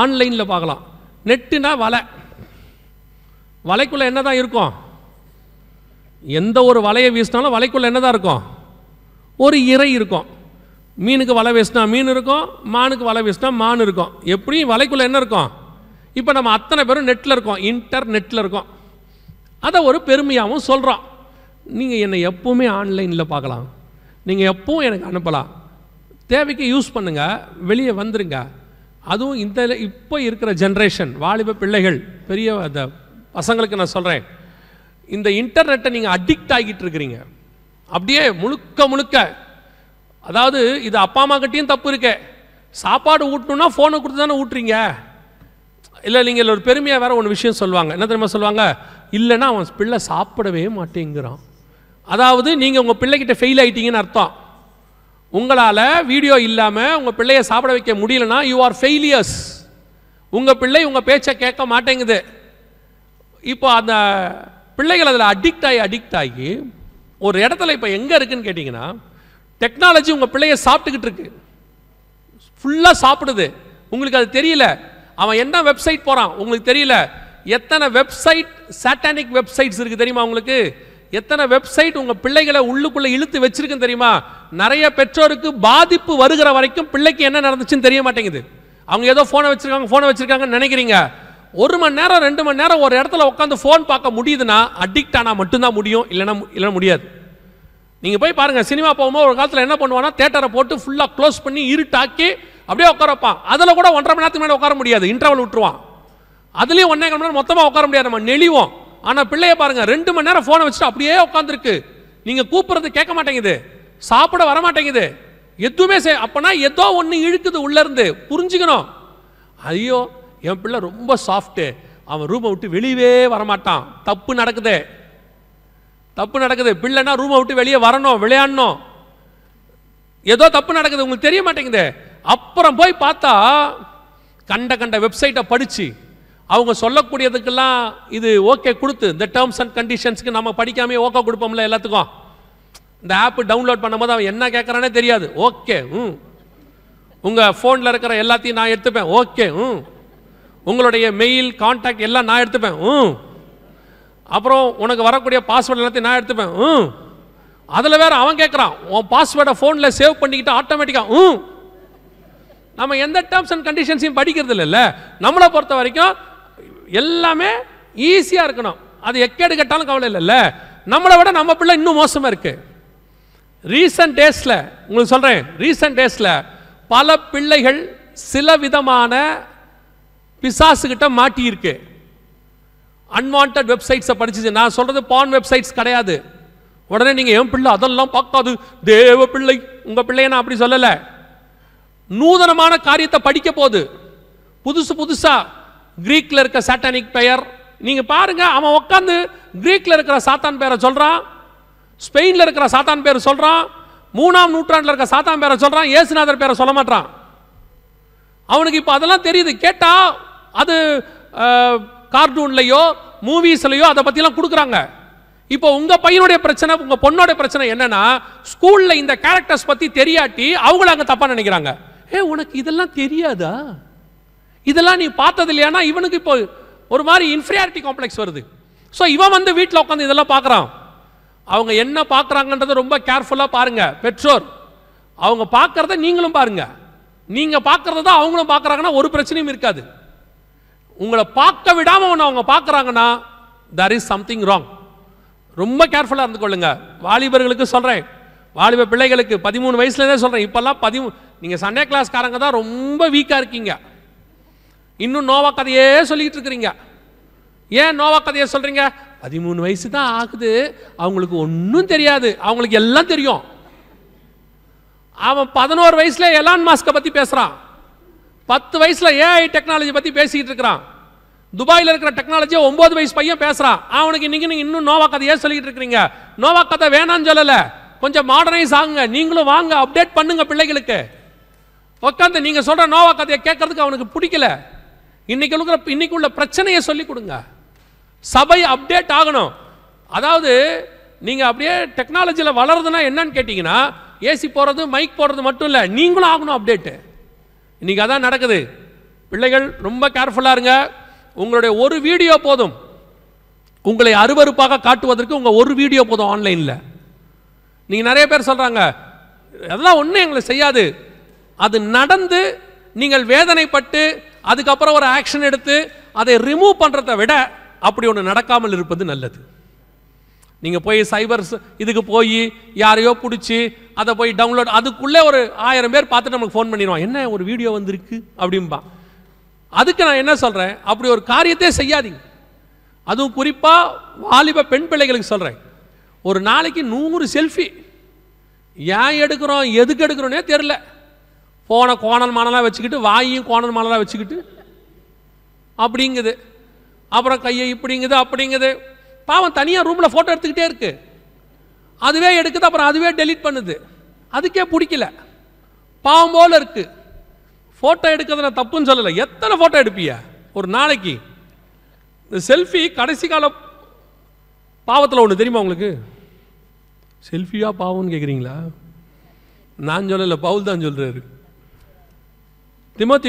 ஆன்லைனில் பார்க்கலாம் நெட்டுனா வலை வலைக்குள்ளே என்ன தான் இருக்கும் எந்த ஒரு வலையை வீசினாலும் வலைக்குள்ளே என்னதான் இருக்கும் ஒரு இறை இருக்கும் மீனுக்கு வலை வீசினா மீன் இருக்கும் மானுக்கு வலை வீசினா மான் இருக்கும் எப்படியும் வலைக்குள்ளே என்ன இருக்கும் இப்போ நம்ம அத்தனை பேரும் நெட்டில் இருக்கோம் இன்டர்நெட்டில் இருக்கோம் அதை ஒரு பெருமையாகவும் சொல்கிறோம் நீங்கள் என்னை எப்போவுமே ஆன்லைனில் பார்க்கலாம் நீங்கள் எப்பவும் எனக்கு அனுப்பலாம் தேவைக்கு யூஸ் பண்ணுங்கள் வெளியே வந்துருங்க அதுவும் இந்த இப்போ இருக்கிற ஜென்ரேஷன் வாலிப பிள்ளைகள் பெரிய அந்த பசங்களுக்கு நான் சொல்கிறேன் இந்த இன்டர்நெட்டை நீங்கள் அடிக்ட் ஆகிட்டு இருக்கிறீங்க அப்படியே முழுக்க முழுக்க அதாவது இது அப்பா அம்மா கிட்டையும் தப்பு இருக்கே சாப்பாடு ஊட்டணும்னா ஃபோனை கொடுத்து தானே ஊட்டுறீங்க இல்லை நீங்கள் ஒரு பெருமையாக வேற ஒன்று விஷயம் சொல்லுவாங்க என்ன தெரியுமா சொல்லுவாங்க இல்லைன்னா அவன் பிள்ளை சாப்பிடவே மாட்டேங்கிறான் அதாவது நீங்கள் உங்கள் பிள்ளைகிட்ட ஃபெயில் ஆகிட்டீங்கன்னு அர்த்தம் உங்களால் வீடியோ இல்லாமல் உங்கள் பிள்ளையை சாப்பிட வைக்க முடியலன்னா யூ ஆர் ஃபெயிலியர்ஸ் உங்கள் பிள்ளை உங்கள் பேச்சை கேட்க மாட்டேங்குது இப்போ அந்த பிள்ளைகள் அதில் அடிக்ட் ஆகி அடிக்ட் ஆகி ஒரு இடத்துல இப்போ எங்கே இருக்குன்னு கேட்டிங்கன்னா டெக்னாலஜி உங்கள் பிள்ளைய சாப்பிட்டுக்கிட்டு இருக்கு ஃபுல்லாக சாப்பிடுது உங்களுக்கு அது தெரியல அவன் என்ன வெப்சைட் போகிறான் உங்களுக்கு தெரியல எத்தனை வெப்சைட் சாட்டானிக் வெப்சைட்ஸ் இருக்குது தெரியுமா உங்களுக்கு எத்தனை வெப்சைட் உங்கள் பிள்ளைகளை உள்ளுக்குள்ளே இழுத்து வச்சிருக்குன்னு தெரியுமா நிறைய பெற்றோருக்கு பாதிப்பு வருகிற வரைக்கும் பிள்ளைக்கு என்ன நடந்துச்சுன்னு தெரிய மாட்டேங்குது அவங்க ஏதோ ஃபோனை வச்சுருக்காங்க ஃபோனை வச்சுருக்காங்கன்னு நினைக்கிறீங்க ஒரு மணி நேரம் ரெண்டு மணி நேரம் ஒரு இடத்துல உட்காந்து ஃபோன் பார்க்க முடியுதுன்னா அடிக்ட் ஆனால் மட்டும்தான் முடியும் இல்லைன்னா இல்லைன்னா முடியாது நீங்கள் போய் பாருங்கள் சினிமா போகும்போது ஒரு காலத்தில் என்ன பண்ணுவான்னா தேட்டரை போட்டு ஃபுல்லாக க்ளோஸ் பண்ணி இருட்டாக்கி அப்படியே உட்கார வைப்பான் அதில் கூட ஒன்றரை மணி நேரத்துக்கு மேலே உட்கார முடியாது இன்டர்வல் விட்டுருவான் அதுலேயும் ஒன்றே மணி நேரம் மொத்தமாக உட்கார முடியாது நம்ம நெளிவோம் ஆனால் பிள்ளைய பாருங்கள் ரெண்டு மணி நேரம் ஃபோனை வச்சுட்டு அப்படியே உட்காந்துருக்கு நீங்கள் கூப்பிட்றது கேட்க மாட்டேங்குது சாப்பிட வர மாட்டேங்குது எதுவுமே சே அப்போனா ஏதோ ஒன்று இழுக்குது உள்ளேருந்து புரிஞ்சுக்கணும் ஐயோ என் பிள்ளை ரொம்ப சாஃப்ட்டு அவன் ரூமை விட்டு வெளியவே வரமாட்டான் தப்பு நடக்குது தப்பு நடக்குது பிள்ளைனா ரூமை விட்டு வெளியே வரணும் விளையாடணும் ஏதோ தப்பு நடக்குது உங்களுக்கு தெரிய மாட்டேங்குது அப்புறம் போய் பார்த்தா கண்ட கண்ட வெப்சைட்டை படித்து அவங்க சொல்லக்கூடியதுக்கெல்லாம் இது ஓகே கொடுத்து இந்த டேர்ம்ஸ் அண்ட் கண்டிஷன்ஸ்க்கு நம்ம படிக்காமே ஓகே கொடுப்போம்ல எல்லாத்துக்கும் இந்த ஆப் டவுன்லோட் பண்ணும்போது அவன் என்ன கேட்குறானே தெரியாது ஓகே ம் உங்கள் ஃபோனில் இருக்கிற எல்லாத்தையும் நான் எடுத்துப்பேன் ஓகே ம் உங்களுடைய மெயில் கான்டாக்ட் எல்லாம் நான் எடுத்துப்பேன் ம் அப்புறம் உனக்கு வரக்கூடிய பாஸ்வேர்டு எல்லாத்தையும் நான் எடுத்துப்பேன் ம் அதில் வேறு அவன் கேட்குறான் உன் பாஸ்வேர்டை ஃபோனில் சேவ் பண்ணிக்கிட்டு ஆட்டோமேட்டிக்காக ம் நம்ம எந்த டேர்ம்ஸ் அண்ட் கண்டிஷன்ஸையும் படிக்கிறது இல்லைல்ல நம்மளை பொறுத்த வரைக்கும் எல்லாமே ஈஸியாக இருக்கணும் அது எக்கேடு கேட்டாலும் கவலை இல்லைல்ல நம்மளை விட நம்ம பிள்ளை இன்னும் மோசமாக இருக்குது ரீசன்ட் டேஸில் உங்களுக்கு சொல்கிறேன் ரீசன்ட் டேஸில் பல பிள்ளைகள் சில விதமான பிசாசுகிட்ட மாட்டியிருக்கு அன்வான்ட் வெப்சைட்ஸை படிச்சு நான் சொல்கிறது பான் வெப்சைட்ஸ் கிடையாது உடனே நீங்கள் என் பிள்ளை அதெல்லாம் பார்க்காது தேவ பிள்ளை உங்கள் பிள்ளைய நான் அப்படி சொல்லலை நூதனமான காரியத்தை படிக்க போகுது புதுசு புதுசாக க்ரீக்கில் இருக்க சாட்டானிக் பெயர் நீங்கள் பாருங்க அவன் உட்காந்து க்ரீக்கில் இருக்கிற சாத்தான் பேரை சொல்கிறான் ஸ்பெயினில் இருக்கிற சாத்தான் பேர் சொல்கிறான் மூணாம் நூற்றாண்டில் இருக்க சாத்தான் பேரை சொல்கிறான் ஏசுநாதர் பேரை சொல்ல மாட்டான் அவனுக்கு இப்போ அதெல்லாம் தெரியுது கேட்டால் அது கார்ட்டூன்லையோ மூவிஸ்லையோ அதை பற்றிலாம் கொடுக்குறாங்க இப்போ உங்கள் பையனுடைய பிரச்சனை உங்கள் பொண்ணோட பிரச்சனை என்னென்னா ஸ்கூலில் இந்த கேரக்டர்ஸ் பற்றி தெரியாட்டி அவங்கள அங்கே தப்பாக நினைக்கிறாங்க ஏ உனக்கு இதெல்லாம் தெரியாதா இதெல்லாம் நீ பார்த்தது இல்லையானா இவனுக்கு இப்போ ஒரு மாதிரி இன்ஃபீரியாரிட்டி காம்ப்ளெக்ஸ் வருது ஸோ இவன் வந்து வீட்டில் உட்காந்து இதெல்லாம் பார்க்குறான் அவங்க என்ன பார்க்குறாங்கன்றதை ரொம்ப கேர்ஃபுல்லாக பாருங்கள் பெற்றோர் அவங்க பார்க்குறத நீங்களும் பாருங்கள் நீங்கள் பார்க்குறத தான் அவங்களும் பார்க்குறாங்கன்னா ஒரு பிரச்சனையும் இருக்காது உங்களை பார்க்க விடாமல் ஒன்று அவங்க பார்க்குறாங்கன்னா தர் இஸ் சம்திங் ராங் ரொம்ப கேர்ஃபுல்லாக இருந்து கொள்ளுங்க வாலிபர்களுக்கு சொல்கிறேன் வாலிப பிள்ளைகளுக்கு பதிமூணு வயசுலேருந்தே சொல்கிறேன் இப்போல்லாம் பதிமூ நீங்கள் சண்டே கிளாஸ்காரங்க தான் ரொம்ப வீக்காக இருக்கீங்க இன்னும் நோவா கதையே சொல்லிக்கிட்டு இருக்கிறீங்க ஏன் நோவா கதையை சொல்கிறீங்க பதிமூணு வயசு தான் ஆகுது அவங்களுக்கு ஒன்றும் தெரியாது அவங்களுக்கு எல்லாம் தெரியும் அவன் பதினோரு வயசுல எலான் மாஸ்கை பற்றி பேசுகிறான் பத்து வயசில் ஏஐ டெக்னாலஜி பற்றி பேசிக்கிட்டு இருக்கிறான் துபாயில் இருக்கிற டெக்னாலஜியை ஒம்பது வயசு பையன் பேசுகிறான் அவனுக்கு இன்றைக்கி நீங்கள் இன்னும் நோவா கதையே சொல்லிக்கிட்டு இருக்கிறீங்க நோவா கதை வேணான்னு சொல்லலை கொஞ்சம் மாடர்னைஸ் ஆகுங்க நீங்களும் வாங்க அப்டேட் பண்ணுங்க பிள்ளைகளுக்கு உட்காந்து நீங்கள் சொல்கிற நோவா கதையை கேட்கறதுக்கு அவனுக்கு பிடிக்கல இன்றைக்கி இருக்கிற இன்றைக்கு உள்ள பிரச்சனையை சொல்லி கொடுங்க சபை அப்டேட் ஆகணும் அதாவது நீங்கள் அப்படியே டெக்னாலஜியில் வளருதுன்னா என்னன்னு கேட்டிங்கன்னா ஏசி போகிறது மைக் போடுறது மட்டும் இல்லை நீங்களும் ஆகணும் அப்டேட்டு இன்றைக்கி அதான் நடக்குது பிள்ளைகள் ரொம்ப கேர்ஃபுல்லாக இருங்க உங்களுடைய ஒரு வீடியோ போதும் உங்களை அருவறுப்பாக காட்டுவதற்கு உங்கள் ஒரு வீடியோ போதும் ஆன்லைனில் நீங்கள் நிறைய பேர் சொல்கிறாங்க அதெல்லாம் ஒன்றும் எங்களை செய்யாது அது நடந்து நீங்கள் வேதனைப்பட்டு அதுக்கப்புறம் ஒரு ஆக்ஷன் எடுத்து அதை ரிமூவ் பண்ணுறத விட அப்படி ஒன்று நடக்காமல் இருப்பது நல்லது நீங்கள் போய் சைபர் இதுக்கு போய் யாரையோ பிடிச்சி அதை போய் டவுன்லோட் அதுக்குள்ளே ஒரு ஆயிரம் பேர் பார்த்துட்டு நமக்கு ஃபோன் பண்ணிடுவான் என்ன ஒரு வீடியோ வந்திருக்கு அப்படிம்பா அதுக்கு நான் என்ன சொல்கிறேன் அப்படி ஒரு காரியத்தே செய்யாதீங்க அதுவும் குறிப்பாக வாலிப பெண் பிள்ளைகளுக்கு சொல்கிறேன் ஒரு நாளைக்கு நூறு செல்ஃபி ஏன் எடுக்கிறோம் எதுக்கு எடுக்கிறோன்னே தெரில போன கோணல் மணலாக வச்சுக்கிட்டு வாயும் கோணல் மணலாக வச்சுக்கிட்டு அப்படிங்குது அப்புறம் கையை இப்படிங்குது அப்படிங்குது பாவம் தனியாக ரூமில் ஃபோட்டோ எடுத்துக்கிட்டே இருக்குது அதுவே எடுக்குது அப்புறம் அதுவே டெலிட் பண்ணுது அதுக்கே பிடிக்கல பாவம் போல் இருக்குது ஃபோட்டோ எடுக்கிறது நான் தப்புன்னு சொல்லலை எத்தனை ஃபோட்டோ எடுப்பிய ஒரு நாளைக்கு இந்த செல்ஃபி கடைசி கால பாவத்தில் ஒன்று தெரியுமா உங்களுக்கு செல்ஃபியாக பாவம்னு கேட்குறீங்களா நான் சொல்லலை பவுல் தான் சொல்கிறாரு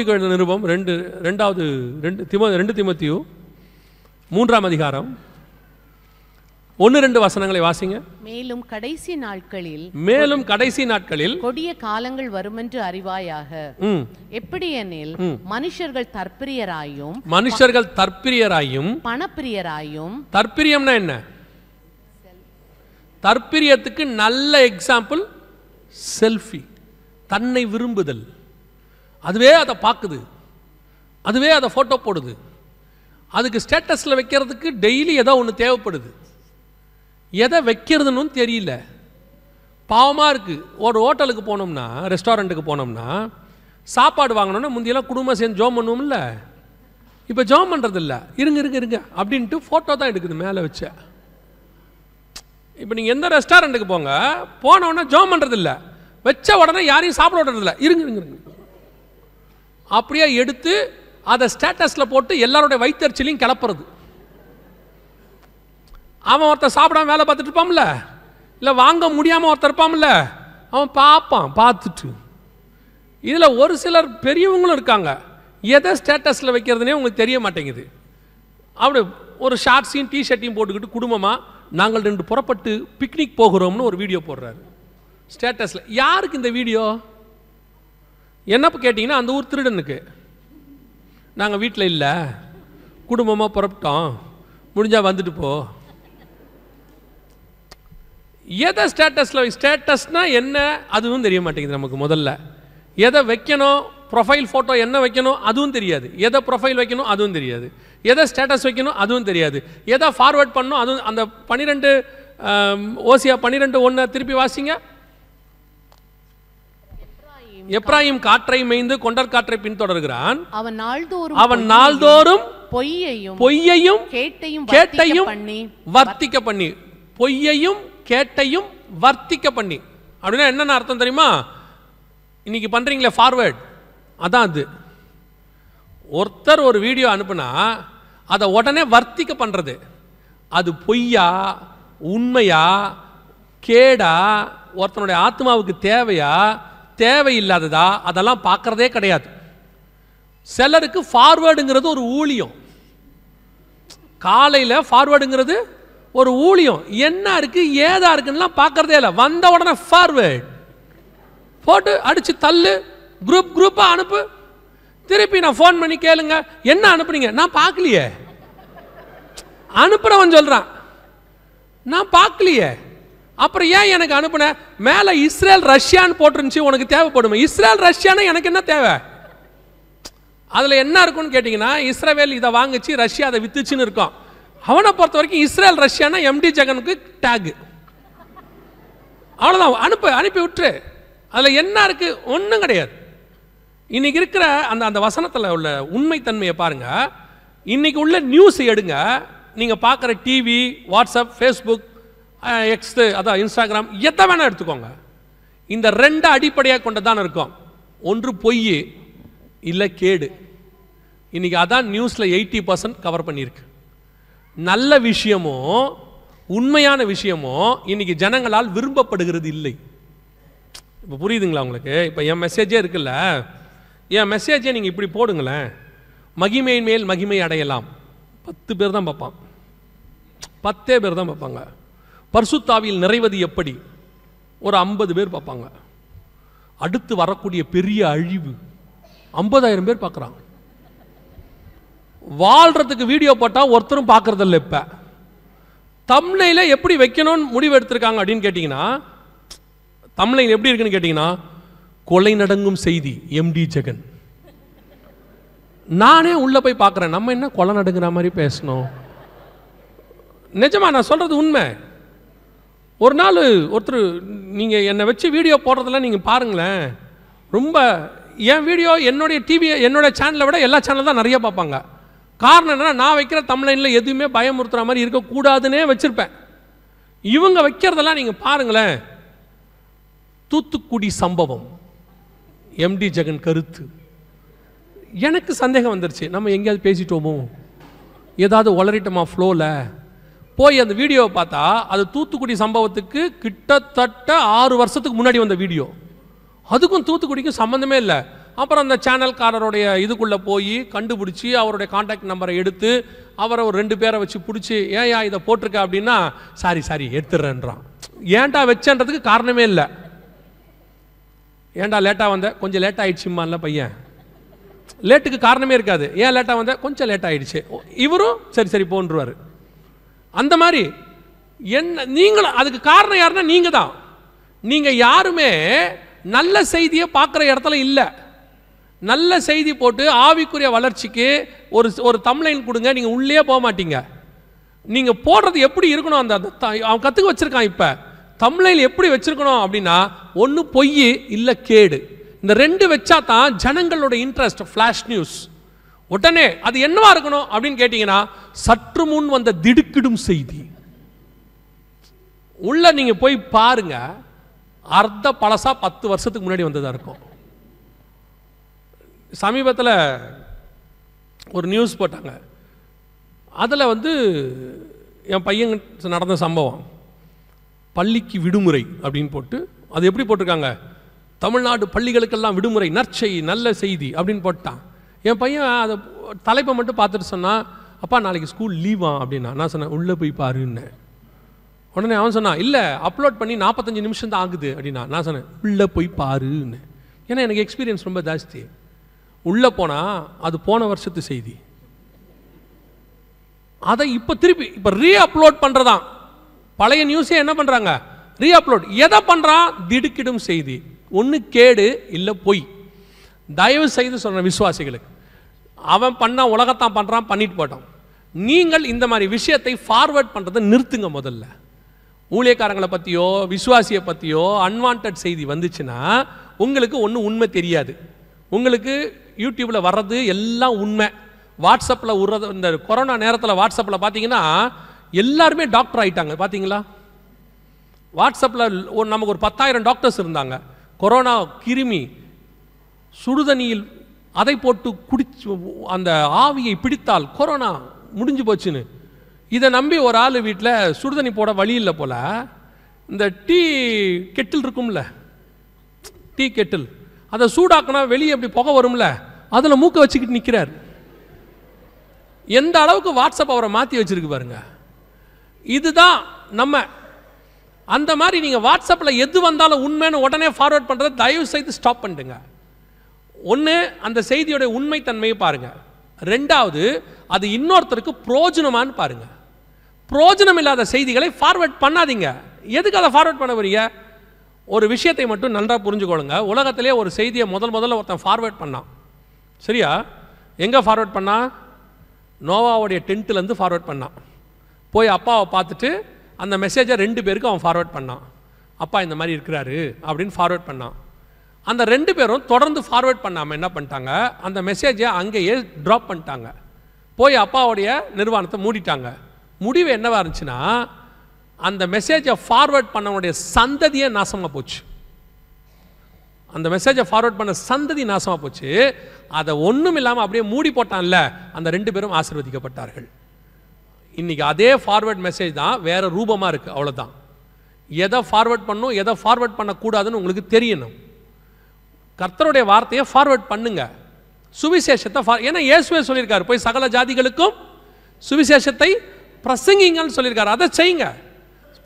கோயில் நிருபம் ரெண்டு ரெண்டாவது ரெண்டு திம ரெண்டு திமத்தியும் மூன்றாம் அதிகாரம் ஒன்று ரெண்டு வசனங்களை வாசிங்க மேலும் கடைசி நாட்களில் மேலும் கடைசி நாட்களில் கொடிய காலங்கள் வரும் என்று அறிவாயாக எப்படி எனில் மனுஷர்கள் தற்பிரியராயும் மனுஷர்கள் தற்பிரியராயும் பணப்பிரியராயும் தற்பிரியம்னா என்ன தற்பிரியத்துக்கு நல்ல எக்ஸாம்பிள் செல்ஃபி தன்னை விரும்புதல் அதுவே அதை பார்க்குது அதுவே அதை ஃபோட்டோ போடுது அதுக்கு ஸ்டேட்டஸில் வைக்கிறதுக்கு டெய்லி ஏதோ ஒன்று தேவைப்படுது எதை வைக்கிறதுன்னு தெரியல பாவமாக இருக்குது ஒரு ஹோட்டலுக்கு போனோம்னா ரெஸ்டாரண்ட்டுக்கு போனோம்னா சாப்பாடு வாங்கணும்னா முந்தியெல்லாம் குடும்பம் சேர்ந்து ஜோம் பண்ணுவோம்ல இப்போ ஜோம் பண்ணுறதில்ல இருங்க இருங்க இருங்க அப்படின்ட்டு ஃபோட்டோ தான் எடுக்குது மேலே வச்ச இப்போ நீங்கள் எந்த ரெஸ்டாரண்ட்டுக்கு போங்க போனோடனே ஜோம் பண்ணுறதில்ல வச்ச உடனே யாரையும் சாப்பிட விடுறதில்ல இருங்க இருங்க இருங்க அப்படியே எடுத்து அதை ஸ்டேட்டஸில் போட்டு எல்லாருடைய வைத்தறிச்சலையும் கிளப்புறது அவன் ஒருத்தர் சாப்பிடாம வேலை பார்த்துட்டு இருப்பான்ல இல்லை வாங்க முடியாமல் ஒருத்தர் இருப்பான்ல அவன் பார்ப்பான் பார்த்துட்டு இதில் ஒரு சிலர் பெரியவங்களும் இருக்காங்க எதை ஸ்டேட்டஸில் வைக்கிறதுனே உங்களுக்கு தெரிய மாட்டேங்குது அப்படி ஒரு ஷார்ட்ஸையும் டிஷர்ட்டையும் போட்டுக்கிட்டு குடும்பமாக நாங்கள் ரெண்டு புறப்பட்டு பிக்னிக் போகிறோம்னு ஒரு வீடியோ போடுறாரு ஸ்டேட்டஸில் யாருக்கு இந்த வீடியோ என்னப்போ கேட்டிங்கன்னா அந்த ஊர் திருடனுக்கு நாங்கள் வீட்டில் இல்லை குடும்பமாக புறப்பட்டோம் முடிஞ்சால் வந்துட்டு போ எதை ஸ்டேட்டஸில் ஸ்டேட்டஸ்னால் என்ன அதுவும் தெரிய மாட்டேங்குது நமக்கு முதல்ல எதை வைக்கணும் ப்ரொஃபைல் ஃபோட்டோ என்ன வைக்கணும் அதுவும் தெரியாது எதை ப்ரொஃபைல் வைக்கணும் அதுவும் தெரியாது எதை ஸ்டேட்டஸ் வைக்கணும் அதுவும் தெரியாது எதை ஃபார்வேர்ட் பண்ணணும் அதுவும் அந்த பன்னிரெண்டு ஓசியா பன்னிரெண்டு ஒன்று திருப்பி வாசிங்க எப்ராஹிம் காற்றை மேய்ந்து கொண்டர் காற்றை பின்தொடர்கிறான் அவன் நாள்தோறும் அவன் நாள்தோறும் பொய்யையும் பொய்யையும் கேட்டையும் கேட்டையும் வர்த்திக்க பண்ணி பொய்யையும் கேட்டையும் வர்த்திக்க பண்ணி அப்படின்னா என்னென்ன அர்த்தம் தெரியுமா இன்றைக்கி பண்ணுறீங்களே ஃபார்வேர்ட் அதான் அது ஒருத்தர் ஒரு வீடியோ அனுப்புனா அதை உடனே வர்த்திக்க பண்ணுறது அது பொய்யா உண்மையா கேடா ஒருத்தனுடைய ஆத்மாவுக்கு தேவையா தேவையில்லாததா அதெல்லாம் பார்க்குறதே கிடையாது சிலருக்கு ஃபார்வேர்டுங்கிறது ஒரு ஊழியம் காலையில் ஃபார்வேர்டுங்கிறது ஒரு ஊழியம் என்ன இருக்குது ஏதாக இருக்குன்னுலாம் பார்க்குறதே இல்லை வந்த உடனே ஃபார்வேர்ட் போட்டு அடித்து தள்ளு குரூப் குரூப்பாக அனுப்பு திருப்பி நான் ஃபோன் பண்ணி கேளுங்க என்ன அனுப்புனீங்க நான் பார்க்கலையே அனுப்புறவன் சொல்கிறான் நான் பார்க்கலையே அப்புறம் ஏன் எனக்கு அனுப்புன மேலே இஸ்ரேல் ரஷ்யான்னு போட்டிருந்துச்சு உனக்கு தேவைப்படுமா இஸ்ரேல் ரஷ்யானா எனக்கு என்ன தேவை அதில் என்ன இருக்குன்னு கேட்டிங்கன்னா இஸ்ரேவேல் இதை வாங்கிச்சு ரஷ்யா அதை வித்துச்சுன்னு இருக்கோம் அவனை பொறுத்த வரைக்கும் இஸ்ரேல் ரஷ்யானா எம்டி ஜெகனுக்கு டேக் அவ்வளோதான் அனுப்பு அனுப்பி விட்டுரு அதில் என்ன இருக்குது ஒன்றும் கிடையாது இன்றைக்கி இருக்கிற அந்த அந்த வசனத்தில் உள்ள உண்மைத்தன்மையை பாருங்கள் இன்றைக்கி உள்ள நியூஸ் எடுங்க நீங்கள் பார்க்குற டிவி வாட்ஸ்அப் ஃபேஸ்புக் எக்ஸ்து அதான் இன்ஸ்டாகிராம் எதை வேணால் எடுத்துக்கோங்க இந்த ரெண்டு அடிப்படையாக கொண்டு தான் இருக்கும் ஒன்று பொய் இல்லை கேடு இன்றைக்கி அதான் நியூஸில் எயிட்டி பர்சன்ட் கவர் பண்ணியிருக்கு நல்ல விஷயமோ உண்மையான விஷயமோ இன்னைக்கு ஜனங்களால் விரும்பப்படுகிறது இல்லை இப்போ புரியுதுங்களா உங்களுக்கு இப்போ என் மெசேஜே இருக்குல்ல என் மெசேஜே நீங்கள் இப்படி போடுங்களேன் மகிமையின் மேல் மகிமை அடையலாம் பத்து பேர் தான் பார்ப்பான் பத்தே பேர் தான் பார்ப்பாங்க பர்சுத்தாவில் நிறைவது எப்படி ஒரு ஐம்பது பேர் பார்ப்பாங்க அடுத்து வரக்கூடிய பெரிய அழிவு ஐம்பதாயிரம் பேர் பார்க்குறாங்க வாழ்கிறதுக்கு வீடியோ போட்டால் ஒருத்தரும் பார்க்குறதில்ல இப்போ தமிழையில் எப்படி வைக்கணும்னு முடிவு எடுத்திருக்காங்க அப்படின்னு கேட்டிங்கன்னா தமிழை எப்படி இருக்குன்னு கேட்டிங்கன்னா கொலை நடங்கும் செய்தி எம்டி ஜெகன் நானே உள்ளே போய் பார்க்குறேன் நம்ம என்ன கொலை நடுங்கிற மாதிரி பேசணும் நிஜமா நான் சொல்கிறது உண்மை ஒரு நாள் ஒருத்தர் நீங்கள் என்னை வச்சு வீடியோ போடுறதெல்லாம் நீங்கள் பாருங்களேன் ரொம்ப என் வீடியோ என்னுடைய டிவி என்னுடைய சேனலை விட எல்லா சேனல் தான் நிறைய பார்ப்பாங்க காரணம் என்னென்னா நான் வைக்கிற தமிழனில் எதுவுமே பயமுறுத்துகிற மாதிரி இருக்கக்கூடாதுன்னே வச்சுருப்பேன் இவங்க வைக்கிறதெல்லாம் நீங்கள் பாருங்களேன் தூத்துக்குடி சம்பவம் எம்டி ஜெகன் கருத்து எனக்கு சந்தேகம் வந்துருச்சு நம்ம எங்கேயாவது பேசிட்டோமோ ஏதாவது ஒளரிட்டோமா ஃப்ளோவில் போய் அந்த வீடியோவை பார்த்தா அது தூத்துக்குடி சம்பவத்துக்கு கிட்டத்தட்ட ஆறு வருஷத்துக்கு முன்னாடி வந்த வீடியோ அதுக்கும் தூத்துக்குடிக்கும் சம்மந்தமே இல்லை அப்புறம் அந்த சேனல்காரருடைய இதுக்குள்ளே போய் கண்டுபிடிச்சி அவருடைய காண்டாக்ட் நம்பரை எடுத்து அவரை ஒரு ரெண்டு பேரை வச்சு பிடிச்சி ஏயா இதை போட்டிருக்க அப்படின்னா சாரி சாரி எடுத்துடுறேன்றான் ஏன்டா வச்சேன்றதுக்கு காரணமே இல்லை ஏன்டா லேட்டாக வந்த கொஞ்சம் லேட்டாக ஆயிடுச்சுமான்ல பையன் லேட்டுக்கு காரணமே இருக்காது ஏன் லேட்டாக வந்த கொஞ்சம் லேட் ஆகிடுச்சு இவரும் சரி சரி போன்றுவார் அந்த மாதிரி என்ன நீங்களும் அதுக்கு காரணம் யாருன்னா நீங்கள் தான் நீங்கள் யாருமே நல்ல செய்தியை பார்க்குற இடத்துல இல்லை நல்ல செய்தி போட்டு ஆவிக்குரிய வளர்ச்சிக்கு ஒரு ஒரு தம்லைன் கொடுங்க நீங்கள் உள்ளே போக மாட்டீங்க நீங்கள் போடுறது எப்படி இருக்கணும் அந்த அவன் கற்றுக்க வச்சுருக்கான் இப்போ தம்லைன் எப்படி வச்சுருக்கணும் அப்படின்னா ஒன்று பொய் இல்லை கேடு இந்த ரெண்டு வச்சா தான் ஜனங்களோட இன்ட்ரெஸ்ட் ஃப்ளாஷ் நியூஸ் உடனே அது என்னவா இருக்கணும் அப்படின்னு கேட்டிங்கன்னா சற்று முன் வந்த திடுக்கிடும் செய்தி உள்ள நீங்கள் போய் பாருங்க அர்த்த பழசாக பத்து வருஷத்துக்கு முன்னாடி வந்ததாக இருக்கும் சமீபத்தில் ஒரு நியூஸ் போட்டாங்க அதில் வந்து என் பையன் நடந்த சம்பவம் பள்ளிக்கு விடுமுறை அப்படின்னு போட்டு அது எப்படி போட்டிருக்காங்க தமிழ்நாடு பள்ளிகளுக்கெல்லாம் விடுமுறை நற்செய்தி நல்ல செய்தி அப்படின்னு போட்டான் என் பையன் அதை தலைப்பை மட்டும் பார்த்துட்டு சொன்னான் அப்பா நாளைக்கு ஸ்கூல் லீவா அப்படின்னா நான் சொன்னேன் உள்ளே போய் பாருன்னு உடனே அவன் சொன்னான் இல்லை அப்லோட் பண்ணி நாற்பத்தஞ்சு நிமிஷம் தான் ஆகுது அப்படின்னா நான் சொன்னேன் உள்ளே போய் பாருன்னு ஏன்னா எனக்கு எக்ஸ்பீரியன்ஸ் ரொம்ப ஜாஸ்தி உள்ளே போனால் அது போன வருஷத்து செய்தி அதை இப்போ திருப்பி இப்போ ரீ அப்லோட் பண்ணுறதான் பழைய நியூஸே என்ன பண்ணுறாங்க ரீ அப்லோட் எதை பண்ணுறான் திடுக்கிடும் செய்தி ஒன்று கேடு இல்லை பொய் தயவு செய்து சொல்கிறேன் விசுவாசிகளுக்கு அவன் பண்ண உலகத்தான் பண்ணுறான் பண்ணிட்டு போட்டான் நீங்கள் இந்த மாதிரி விஷயத்தை ஃபார்வேர்ட் பண்ணுறதை நிறுத்துங்க முதல்ல ஊழியக்காரங்களை பற்றியோ விசுவாசியை பற்றியோ அன்வான்ட் செய்தி வந்துச்சுன்னா உங்களுக்கு ஒன்றும் உண்மை தெரியாது உங்களுக்கு யூடியூப்பில் வர்றது எல்லாம் உண்மை வாட்ஸ்அப்பில் உறது இந்த கொரோனா நேரத்தில் வாட்ஸ்அப்பில் பார்த்தீங்கன்னா எல்லாருமே டாக்டர் ஆகிட்டாங்க பார்த்தீங்களா வாட்ஸ்அப்பில் ஒரு நமக்கு ஒரு பத்தாயிரம் டாக்டர்ஸ் இருந்தாங்க கொரோனா கிருமி சுடுதண்ணியில் அதை போட்டு குடிச்சு அந்த ஆவியை பிடித்தால் கொரோனா முடிஞ்சு போச்சுன்னு இதை நம்பி ஒரு ஆள் வீட்டில் சுடுதண்ணி போட வழி இல்லை போல் இந்த டீ கெட்டில் இருக்கும்ல டீ கெட்டில் அதை சூடாக்குனா வெளியே எப்படி புகை வரும்ல அதில் மூக்க வச்சுக்கிட்டு நிற்கிறார் எந்த அளவுக்கு வாட்ஸ்அப் அவரை மாற்றி வச்சுருக்கு பாருங்க இதுதான் நம்ம அந்த மாதிரி நீங்கள் வாட்ஸ்அப்பில் எது வந்தாலும் உண்மைன்னு உடனே ஃபார்வேர்ட் பண்ணுறதை தயவு செய்து ஸ்டாப் பண்ணிடுங்க ஒன்று அந்த செய்தியோடைய உண்மைத்தன்மையை பாருங்கள் ரெண்டாவது அது இன்னொருத்தருக்கு புரோஜனமானு பாருங்கள் புரோஜனம் இல்லாத செய்திகளை ஃபார்வேர்ட் பண்ணாதீங்க எதுக்கு அதை ஃபார்வேர்ட் பண்ண வரீங்க ஒரு விஷயத்தை மட்டும் நன்றாக புரிஞ்சுக்கொள்ளுங்க உலகத்திலே ஒரு செய்தியை முதல் முதல்ல ஒருத்தன் ஃபார்வேர்ட் பண்ணான் சரியா எங்கே ஃபார்வேர்ட் பண்ணா நோவாவுடைய டென்ட்டுலேருந்து ஃபார்வேர்ட் பண்ணான் போய் அப்பாவை பார்த்துட்டு அந்த மெசேஜை ரெண்டு பேருக்கும் அவன் ஃபார்வேர்ட் பண்ணான் அப்பா இந்த மாதிரி இருக்கிறாரு அப்படின்னு ஃபார்வேர்ட் பண்ணான் அந்த ரெண்டு பேரும் தொடர்ந்து ஃபார்வேர்ட் பண்ணாமல் என்ன பண்ணிட்டாங்க அந்த மெசேஜை அங்கேயே ட்ராப் பண்ணிட்டாங்க போய் அப்பாவுடைய நிர்வாணத்தை மூடிட்டாங்க முடிவு என்னவாக இருந்துச்சுன்னா அந்த மெசேஜை ஃபார்வேர்ட் பண்ணவனுடைய சந்ததியே நாசமாக போச்சு அந்த மெசேஜை ஃபார்வர்ட் பண்ண சந்ததி நாசமாக போச்சு அதை ஒன்றும் இல்லாமல் அப்படியே மூடி போட்டான்ல அந்த ரெண்டு பேரும் ஆசிர்வதிக்கப்பட்டார்கள் இன்றைக்கி அதே ஃபார்வர்ட் மெசேஜ் தான் வேறு ரூபமாக இருக்குது அவ்வளோதான் எதை ஃபார்வர்ட் பண்ணும் எதை ஃபார்வர்ட் பண்ணக்கூடாதுன்னு உங்களுக்கு தெரியணும் கர்த்தருடைய வார்த்தையை ஃபார்வர்ட் பண்ணுங்க சுவிசேஷத்தை ஏன்னா இயேசுவே சொல்லியிருக்காரு போய் சகல ஜாதிகளுக்கும் சுவிசேஷத்தை பிரசங்கிங்கன்னு சொல்லியிருக்காரு அதை செய்யுங்க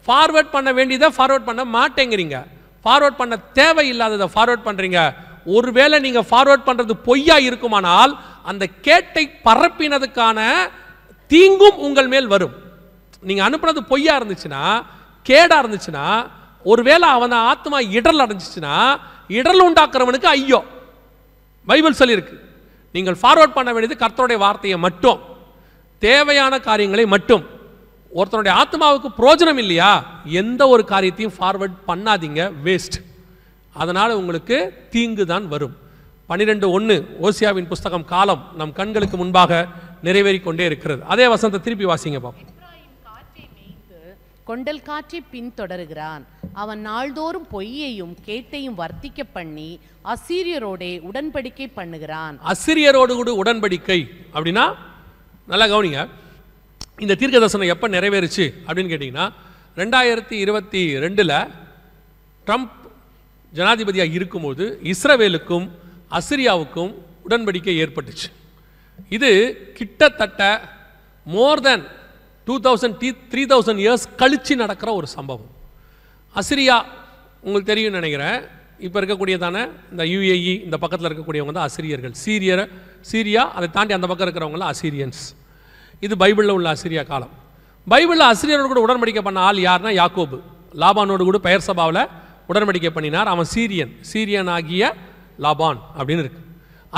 ஃபார்வர்ட் பண்ண வேண்டியதை ஃபார்வர்ட் பண்ண மாட்டேங்கிறீங்க ஃபார்வேர்ட் பண்ண தேவையில்லாததை ஃபார்வேர்ட் பண்ணுறீங்க ஒருவேளை நீங்கள் ஃபார்வேர்ட் பண்ணுறது பொய்யா இருக்குமானால் அந்த கேட்டை பரப்பினதுக்கான தீங்கும் உங்கள் மேல் வரும் நீங்கள் அனுப்புனது பொய்யா இருந்துச்சுன்னா கேடாக இருந்துச்சுன்னா ஒருவேளை அவனை ஆத்மா இடல் அடைஞ்சிச்சுன்னா இடல் உண்டாக்குறவனுக்கு ஐயோ பைபிள் சொல்லியிருக்கு நீங்கள் ஃபார்வேர்ட் பண்ண வேண்டியது கர்த்தருடைய வார்த்தையை மட்டும் தேவையான காரியங்களை மட்டும் ஒருத்தனுடைய ஆத்மாவுக்கு பிரோஜனம் இல்லையா எந்த ஒரு காரியத்தையும் ஃபார்வர்ட் பண்ணாதீங்க வேஸ்ட் அதனால் உங்களுக்கு தீங்கு தான் வரும் பன்னிரெண்டு ஒன்று ஓசியாவின் புஸ்தகம் காலம் நம் கண்களுக்கு முன்பாக நிறைவேறி கொண்டே இருக்கிறது அதே வசந்த திருப்பி வாசிங்க பாப்போம் கொண்டல் காற்றை பின்தொடருகிறான் அவன் நாள்தோறும் பொய்யையும் கேட்டையும் வர்த்திக்க பண்ணி அசீரியரோட உடன்படிக்கை பண்ணுகிறான் அசிரியரோடு கூட உடன்படிக்கை அப்படின்னா நல்லா கவனிங்க இந்த தீர்க்க தரிசனம் எப்போ நிறைவேறுச்சு அப்படின்னு கேட்டிங்கன்னா ரெண்டாயிரத்தி இருபத்தி ரெண்டில் ட்ரம்ப் ஜனாதிபதியாக இருக்கும்போது இஸ்ரவேலுக்கும் அசிரியாவுக்கும் உடன்படிக்கை ஏற்பட்டுச்சு இது கிட்டத்தட்ட more then two thousand to three thousand years கழித்து நடக்கிற ஒரு சம்பவம் அசிரியா உங்களுக்கு தெரியும் நினைக்கிறேன் இப்போ இருக்கக்கூடியதான இந்த யுஏஇ இந்த பக்கத்தில் இருக்கக்கூடியவங்க தான் அசிரியர்கள் சீரியரை சீரியா அதை தாண்டி அந்த பக்கம் இருக்கிறவங்களாம் அசிரியன்ஸ் இது பைபிளில் உள்ள ஆசிரியா காலம் பைபிளில் ஆசிரியரோடு கூட உடன்படிக்கை பண்ண ஆள் யார்னா யாக்கோபு லாபானோடு கூட பெயர் சபாவில் உடன்படிக்கை பண்ணினார் அவன் சீரியன் சீரியன் ஆகிய லாபான் அப்படின்னு இருக்கு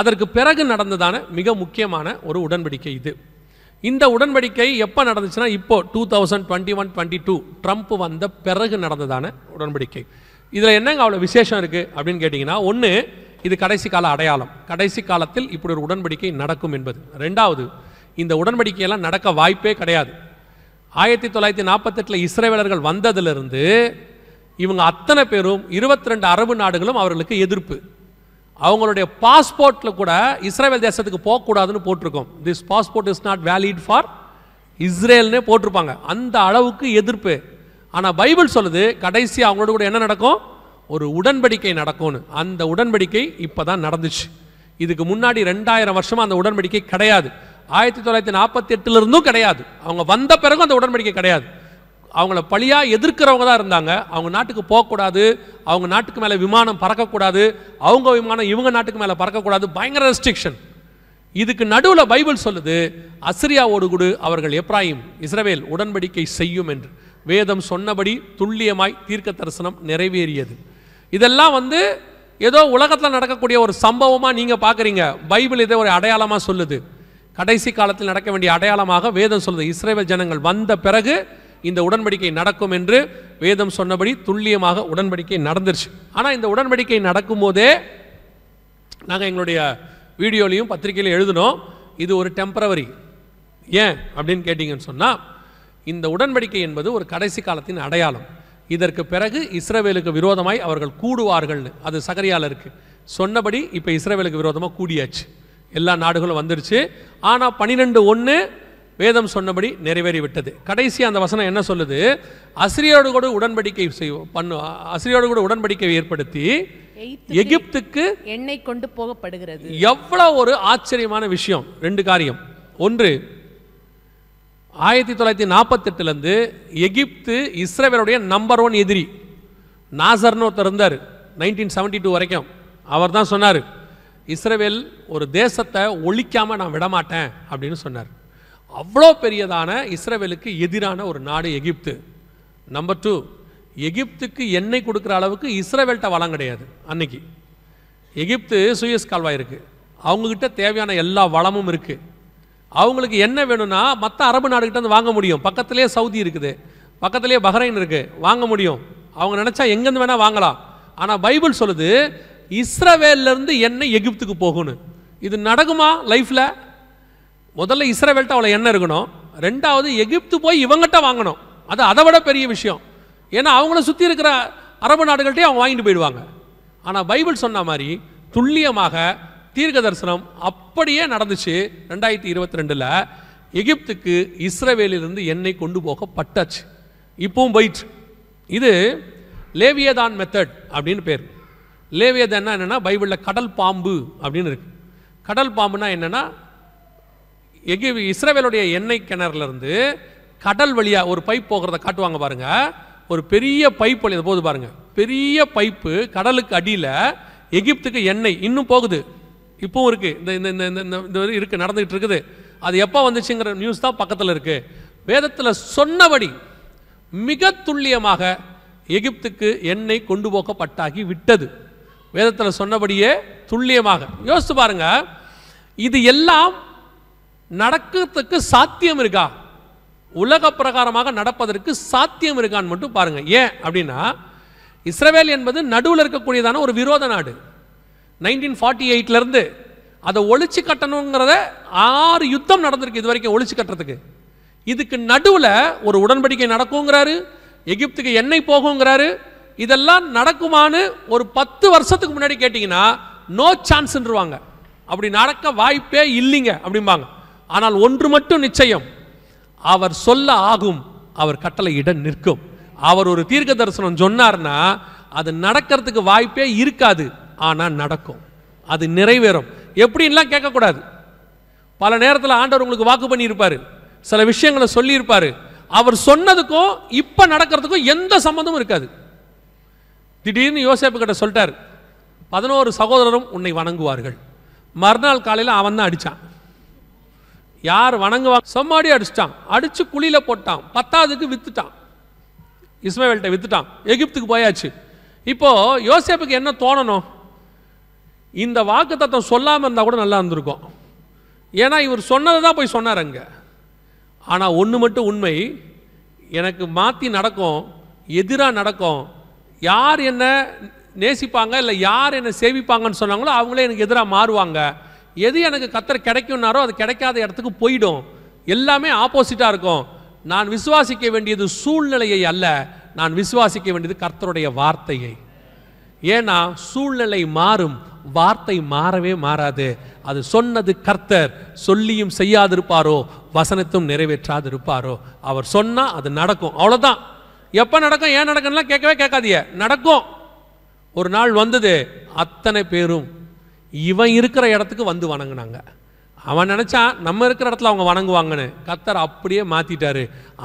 அதற்கு பிறகு நடந்ததான மிக முக்கியமான ஒரு உடன்படிக்கை இது இந்த உடன்படிக்கை எப்போ நடந்துச்சுன்னா இப்போ two thousand twenty one twenty two Trump வந்த பிறகு நடந்ததான உடன்படிக்கை இதில் என்னங்க அவ்வளோ விசேஷம் இருக்குது அப்படின்னு கேட்டிங்கன்னா ஒன்று இது கடைசி கால அடையாளம் கடைசி காலத்தில் இப்படி ஒரு உடன்படிக்கை நடக்கும் என்பது ரெண்டாவது இந்த உடன்படிக்கையெல்லாம் நடக்க வாய்ப்பே கிடையாது ஆயிரத்தி தொள்ளாயிரத்தி நாற்பத்தெட்டில் இஸ்ரேலர்கள் வந்ததிலிருந்து இவங்க அத்தனை பேரும் இருபத்தி ரெண்டு அரபு நாடுகளும் அவர்களுக்கு எதிர்ப்பு அவங்களுடைய பாஸ்போர்ட்டில் கூட இஸ்ரேல் தேசத்துக்கு போகக்கூடாதுன்னு போட்டிருக்கோம் this passport is not valid for இஸ்ரேல்னே போட்டிருப்பாங்க அந்த அளவுக்கு எதிர்ப்பு ஆனால் பைபிள் சொல்லுது கடைசி அவங்களோட கூட என்ன நடக்கும் ஒரு உடன்படிக்கை நடக்கும்னு அந்த உடன்படிக்கை இப்போ தான் நடந்துச்சு இதுக்கு முன்னாடி ரெண்டாயிரம் வருஷமாக அந்த உடன்படிக்கை கிடையாது ஆயிரத்தி தொள்ளாயிரத்தி நாற்பத்தி எட்டுலேருந்தும் கிடையாது அவங்க வந்த பிறகும் அந்த உடன்படிக்கை கிடையாது அவங்கள பழியாக எதிர்க்கிறவங்க தான் இருந்தாங்க அவங்க நாட்டுக்கு போகக்கூடாது அவங்க நாட்டுக்கு மேலே விமானம் பறக்கக்கூடாது அவங்க விமானம் இவங்க நாட்டுக்கு மேலே பறக்கக்கூடாது பயங்கர ரெஸ்ட்ரிக்ஷன் இதுக்கு நடுவில் பைபிள் சொல்லுது அசிரியாவோடு ஓடுகுடு அவர்கள் எப்ராஹிம் இஸ்ரவேல் உடன்படிக்கை செய்யும் என்று வேதம் சொன்னபடி துல்லியமாய் தீர்க்க தரிசனம் நிறைவேறியது இதெல்லாம் வந்து ஏதோ உலகத்தில் நடக்கக்கூடிய ஒரு சம்பவமாக நீங்கள் பார்க்குறீங்க பைபிள் இதை ஒரு அடையாளமாக சொல்லுது கடைசி காலத்தில் நடக்க வேண்டிய அடையாளமாக வேதம் சொல்வது இஸ்ரேவல் ஜனங்கள் வந்த பிறகு இந்த உடன்படிக்கை நடக்கும் என்று வேதம் சொன்னபடி துல்லியமாக உடன்படிக்கை நடந்துருச்சு ஆனால் இந்த உடன்படிக்கை நடக்கும் போதே நாங்கள் எங்களுடைய வீடியோலையும் பத்திரிகையிலையும் எழுதினோம் இது ஒரு டெம்பரவரி ஏன் அப்படின்னு கேட்டிங்கன்னு சொன்னால் இந்த உடன்படிக்கை என்பது ஒரு கடைசி காலத்தின் அடையாளம் இதற்கு பிறகு இஸ்ரவேலுக்கு விரோதமாய் அவர்கள் கூடுவார்கள்னு அது சகரியால் இருக்குது சொன்னபடி இப்போ இஸ்ரேவேலுக்கு விரோதமாக கூடியாச்சு எல்லா நாடுகளும் வந்துருச்சு ஆனால் பன்னிரெண்டு ஒன்று வேதம் சொன்னபடி நிறைவேறி விட்டது கடைசி அந்த வசனம் என்ன சொல்லுது அசிரியோடு கூட உடன்படிக்கை செய்வோம் பண்ணு அசிரியோடு கூட உடன்படிக்கை ஏற்படுத்தி எகிப்துக்கு எண்ணெய் கொண்டு போகப்படுகிறது எவ்வளோ ஒரு ஆச்சரியமான விஷயம் ரெண்டு காரியம் ஒன்று ஆயிரத்தி தொள்ளாயிரத்தி நாற்பத்தெட்டுலேருந்து எகிப்து இஸ்ரேவேலுடைய நம்பர் ஒன் எதிரி நாசர்னு ஒருத்தர் இருந்தார் நைன்டீன் செவன்டி டூ வரைக்கும் அவர் தான் சொன்னார் இஸ்ரேவேல் ஒரு தேசத்தை ஒழிக்காமல் நான் விடமாட்டேன் அப்படின்னு சொன்னார் அவ்வளோ பெரியதான இஸ்ரேவேலுக்கு எதிரான ஒரு நாடு எகிப்து நம்பர் டூ எகிப்துக்கு எண்ணெய் கொடுக்குற அளவுக்கு இஸ்ரேவேல்கிட்ட வளம் கிடையாது அன்னைக்கு எகிப்து சுயஸ் கால்வாய் இருக்குது அவங்கக்கிட்ட தேவையான எல்லா வளமும் இருக்குது அவங்களுக்கு என்ன வேணும்னா மற்ற அரபு நாடுகிட்ட வந்து வாங்க முடியும் பக்கத்துலேயே சவுதி இருக்குது பக்கத்துலேயே பஹ்ரைன் இருக்குது வாங்க முடியும் அவங்க நினச்சா எங்கேருந்து வேணால் வாங்கலாம் ஆனால் பைபிள் சொல்லுது இஸ்ரவேல்லேருந்து எண்ணெய் எகிப்துக்கு போகணும் இது நடக்குமா லைஃப்பில் முதல்ல இஸ்ரவேல்கிட்ட அவ்வளோ எண்ணெய் இருக்கணும் ரெண்டாவது எகிப்து போய் இவங்ககிட்ட வாங்கணும் அது அதை விட பெரிய விஷயம் ஏன்னா அவங்கள சுற்றி இருக்கிற அரபு நாடுகள்ட்டே அவங்க வாங்கிட்டு போயிடுவாங்க ஆனால் பைபிள் சொன்ன மாதிரி துல்லியமாக தீர்க்க தரிசனம் அப்படியே நடந்துச்சு ரெண்டாயிரத்தி இருபத்தி ரெண்டில் எகிப்துக்கு இஸ்ரவேலிலிருந்து எண்ணெய் கொண்டு போக பட்டாச்சு இப்பவும் போயிட்டு இது லேவியதான் மெத்தட் அப்படின்னு பேர் லேவியதன்னா என்னென்னா பைபிளில் கடல் பாம்பு அப்படின்னு இருக்குது கடல் பாம்புன்னா என்னென்னா எகி இஸ்ரேவேலுடைய எண்ணெய் கிணறுலேருந்து கடல் வழியாக ஒரு பைப் போகிறத காட்டுவாங்க பாருங்கள் ஒரு பெரிய பைப் வழி போகுது பாருங்கள் பெரிய பைப்பு கடலுக்கு அடியில் எகிப்துக்கு எண்ணெய் இன்னும் போகுது இப்பவும் இருக்குது இந்த இந்த இந்த இந்த இருக்குது நடந்துகிட்டு இருக்குது அது எப்போ வந்துச்சுங்கிற நியூஸ் தான் பக்கத்தில் இருக்குது வேதத்தில் சொன்னபடி மிக துல்லியமாக எகிப்துக்கு எண்ணெய் கொண்டு போக்கப்பட்டாகி விட்டது வேதத்தில் சொன்னபடியே துல்லியமாக யோசித்து பாருங்க இது எல்லாம் நடக்கிறதுக்கு சாத்தியம் இருக்கா உலக பிரகாரமாக நடப்பதற்கு சாத்தியம் இருக்கான்னு மட்டும் பாருங்க ஏன் அப்படின்னா இஸ்ரவேல் என்பது நடுவில் இருக்கக்கூடியதான ஒரு விரோத நாடு நைன்டீன் ஃபார்ட்டி எயிட்லேருந்து அதை ஒழிச்சு கட்டணுங்கிறத ஆறு யுத்தம் நடந்திருக்கு இது வரைக்கும் ஒழிச்சு கட்டுறதுக்கு இதுக்கு நடுவில் ஒரு உடன்படிக்கை நடக்குங்கிறாரு எகிப்துக்கு எண்ணெய் போகுங்கிறாரு இதெல்லாம் நடக்குமான்னு ஒரு பத்து வருஷத்துக்கு முன்னாடி கேட்டிங்கன்னா நோ சான்ஸ்ன்றுவாங்க அப்படி நடக்க வாய்ப்பே இல்லைங்க அப்படிம்பாங்க ஆனால் ஒன்று மட்டும் நிச்சயம் அவர் சொல்ல ஆகும் அவர் கட்டளை இடம் நிற்கும் அவர் ஒரு தீர்க்க தரிசனம் சொன்னார்னா அது நடக்கிறதுக்கு வாய்ப்பே இருக்காது ஆனால் நடக்கும் அது நிறைவேறும் எப்படின்லாம் கேட்கக்கூடாது பல நேரத்தில் ஆண்டவர் உங்களுக்கு வாக்கு பண்ணியிருப்பார் சில விஷயங்களை சொல்லியிருப்பார் அவர் சொன்னதுக்கும் இப்போ நடக்கிறதுக்கும் எந்த சம்மந்தமும் இருக்காது திடீர்னு யோசேப்பு கிட்ட சொல்லிட்டார் பதினோரு சகோதரரும் உன்னை வணங்குவார்கள் மறுநாள் காலையில் அவன் தான் அடித்தான் யார் வணங்குவா சொம்மாடி அடிச்சிட்டான் அடித்து குழியில் போட்டான் பத்தாவதுக்கு விற்றுட்டான் இஸ்மேவேல்கிட்ட விற்றுட்டான் எகிப்துக்கு போயாச்சு இப்போது யோசேப்புக்கு என்ன தோணணும் இந்த வாக்கு தத்துவம் சொல்லாமல் இருந்தால் கூட நல்லா இருந்திருக்கும் ஏன்னா இவர் சொன்னதை தான் போய் சொன்னார் அங்கே ஆனால் ஒன்று மட்டும் உண்மை எனக்கு மாற்றி நடக்கும் எதிராக நடக்கும் யார் என்ன நேசிப்பாங்க இல்லை யார் என்னை சேவிப்பாங்கன்னு சொன்னாங்களோ அவங்களே எனக்கு எதிராக மாறுவாங்க எது எனக்கு கத்தர் கிடைக்கும்னாரோ அது கிடைக்காத இடத்துக்கு போயிடும் எல்லாமே ஆப்போசிட்டாக இருக்கும் நான் விசுவாசிக்க வேண்டியது சூழ்நிலையை அல்ல நான் விசுவாசிக்க வேண்டியது கர்த்தருடைய வார்த்தையை ஏன்னா சூழ்நிலை மாறும் வார்த்தை மாறவே மாறாது அது சொன்னது கர்த்தர் சொல்லியும் செய்யாதிருப்பாரோ வசனத்தும் நிறைவேற்றாதிருப்பாரோ அவர் சொன்னால் அது நடக்கும் அவ்வளோதான் எப்போ நடக்கும் ஏன் நடக்கும்லாம் கேட்கவே கேட்காதிய நடக்கும் ஒரு நாள் வந்தது அத்தனை பேரும் இவன் இருக்கிற இடத்துக்கு வந்து வணங்கினாங்க அவன் நினச்சான் நம்ம இருக்கிற இடத்துல அவங்க வணங்குவாங்கன்னு கத்தர் அப்படியே மாற்றிட்டாரு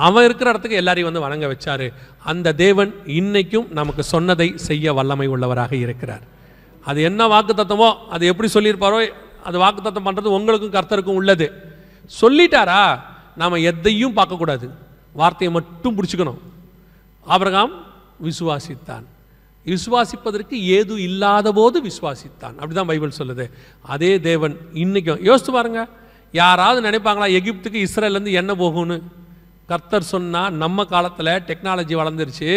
அவன் இருக்கிற இடத்துக்கு எல்லாரையும் வந்து வணங்க வச்சாரு அந்த தேவன் இன்னைக்கும் நமக்கு சொன்னதை செய்ய வல்லமை உள்ளவராக இருக்கிறார் அது என்ன வாக்கு தத்துவமோ அது எப்படி சொல்லியிருப்பாரோ அது வாக்கு தத்துவம் பண்ணுறது உங்களுக்கும் கர்த்தருக்கும் உள்ளது சொல்லிட்டாரா நாம் எதையும் பார்க்கக்கூடாது வார்த்தையை மட்டும் பிடிச்சிக்கணும் ஆபிரகாம் விசுவாசித்தான் விசுவாசிப்பதற்கு ஏது இல்லாத போது விசுவாசித்தான் அப்படி தான் பைபிள் சொல்லுது அதே தேவன் இன்றைக்கும் யோசித்து பாருங்க யாராவது நினைப்பாங்களா எகிப்துக்கு இஸ்ரேலேருந்து என்ன போகும்னு கர்த்தர் சொன்னால் நம்ம காலத்தில் டெக்னாலஜி வளர்ந்துருச்சு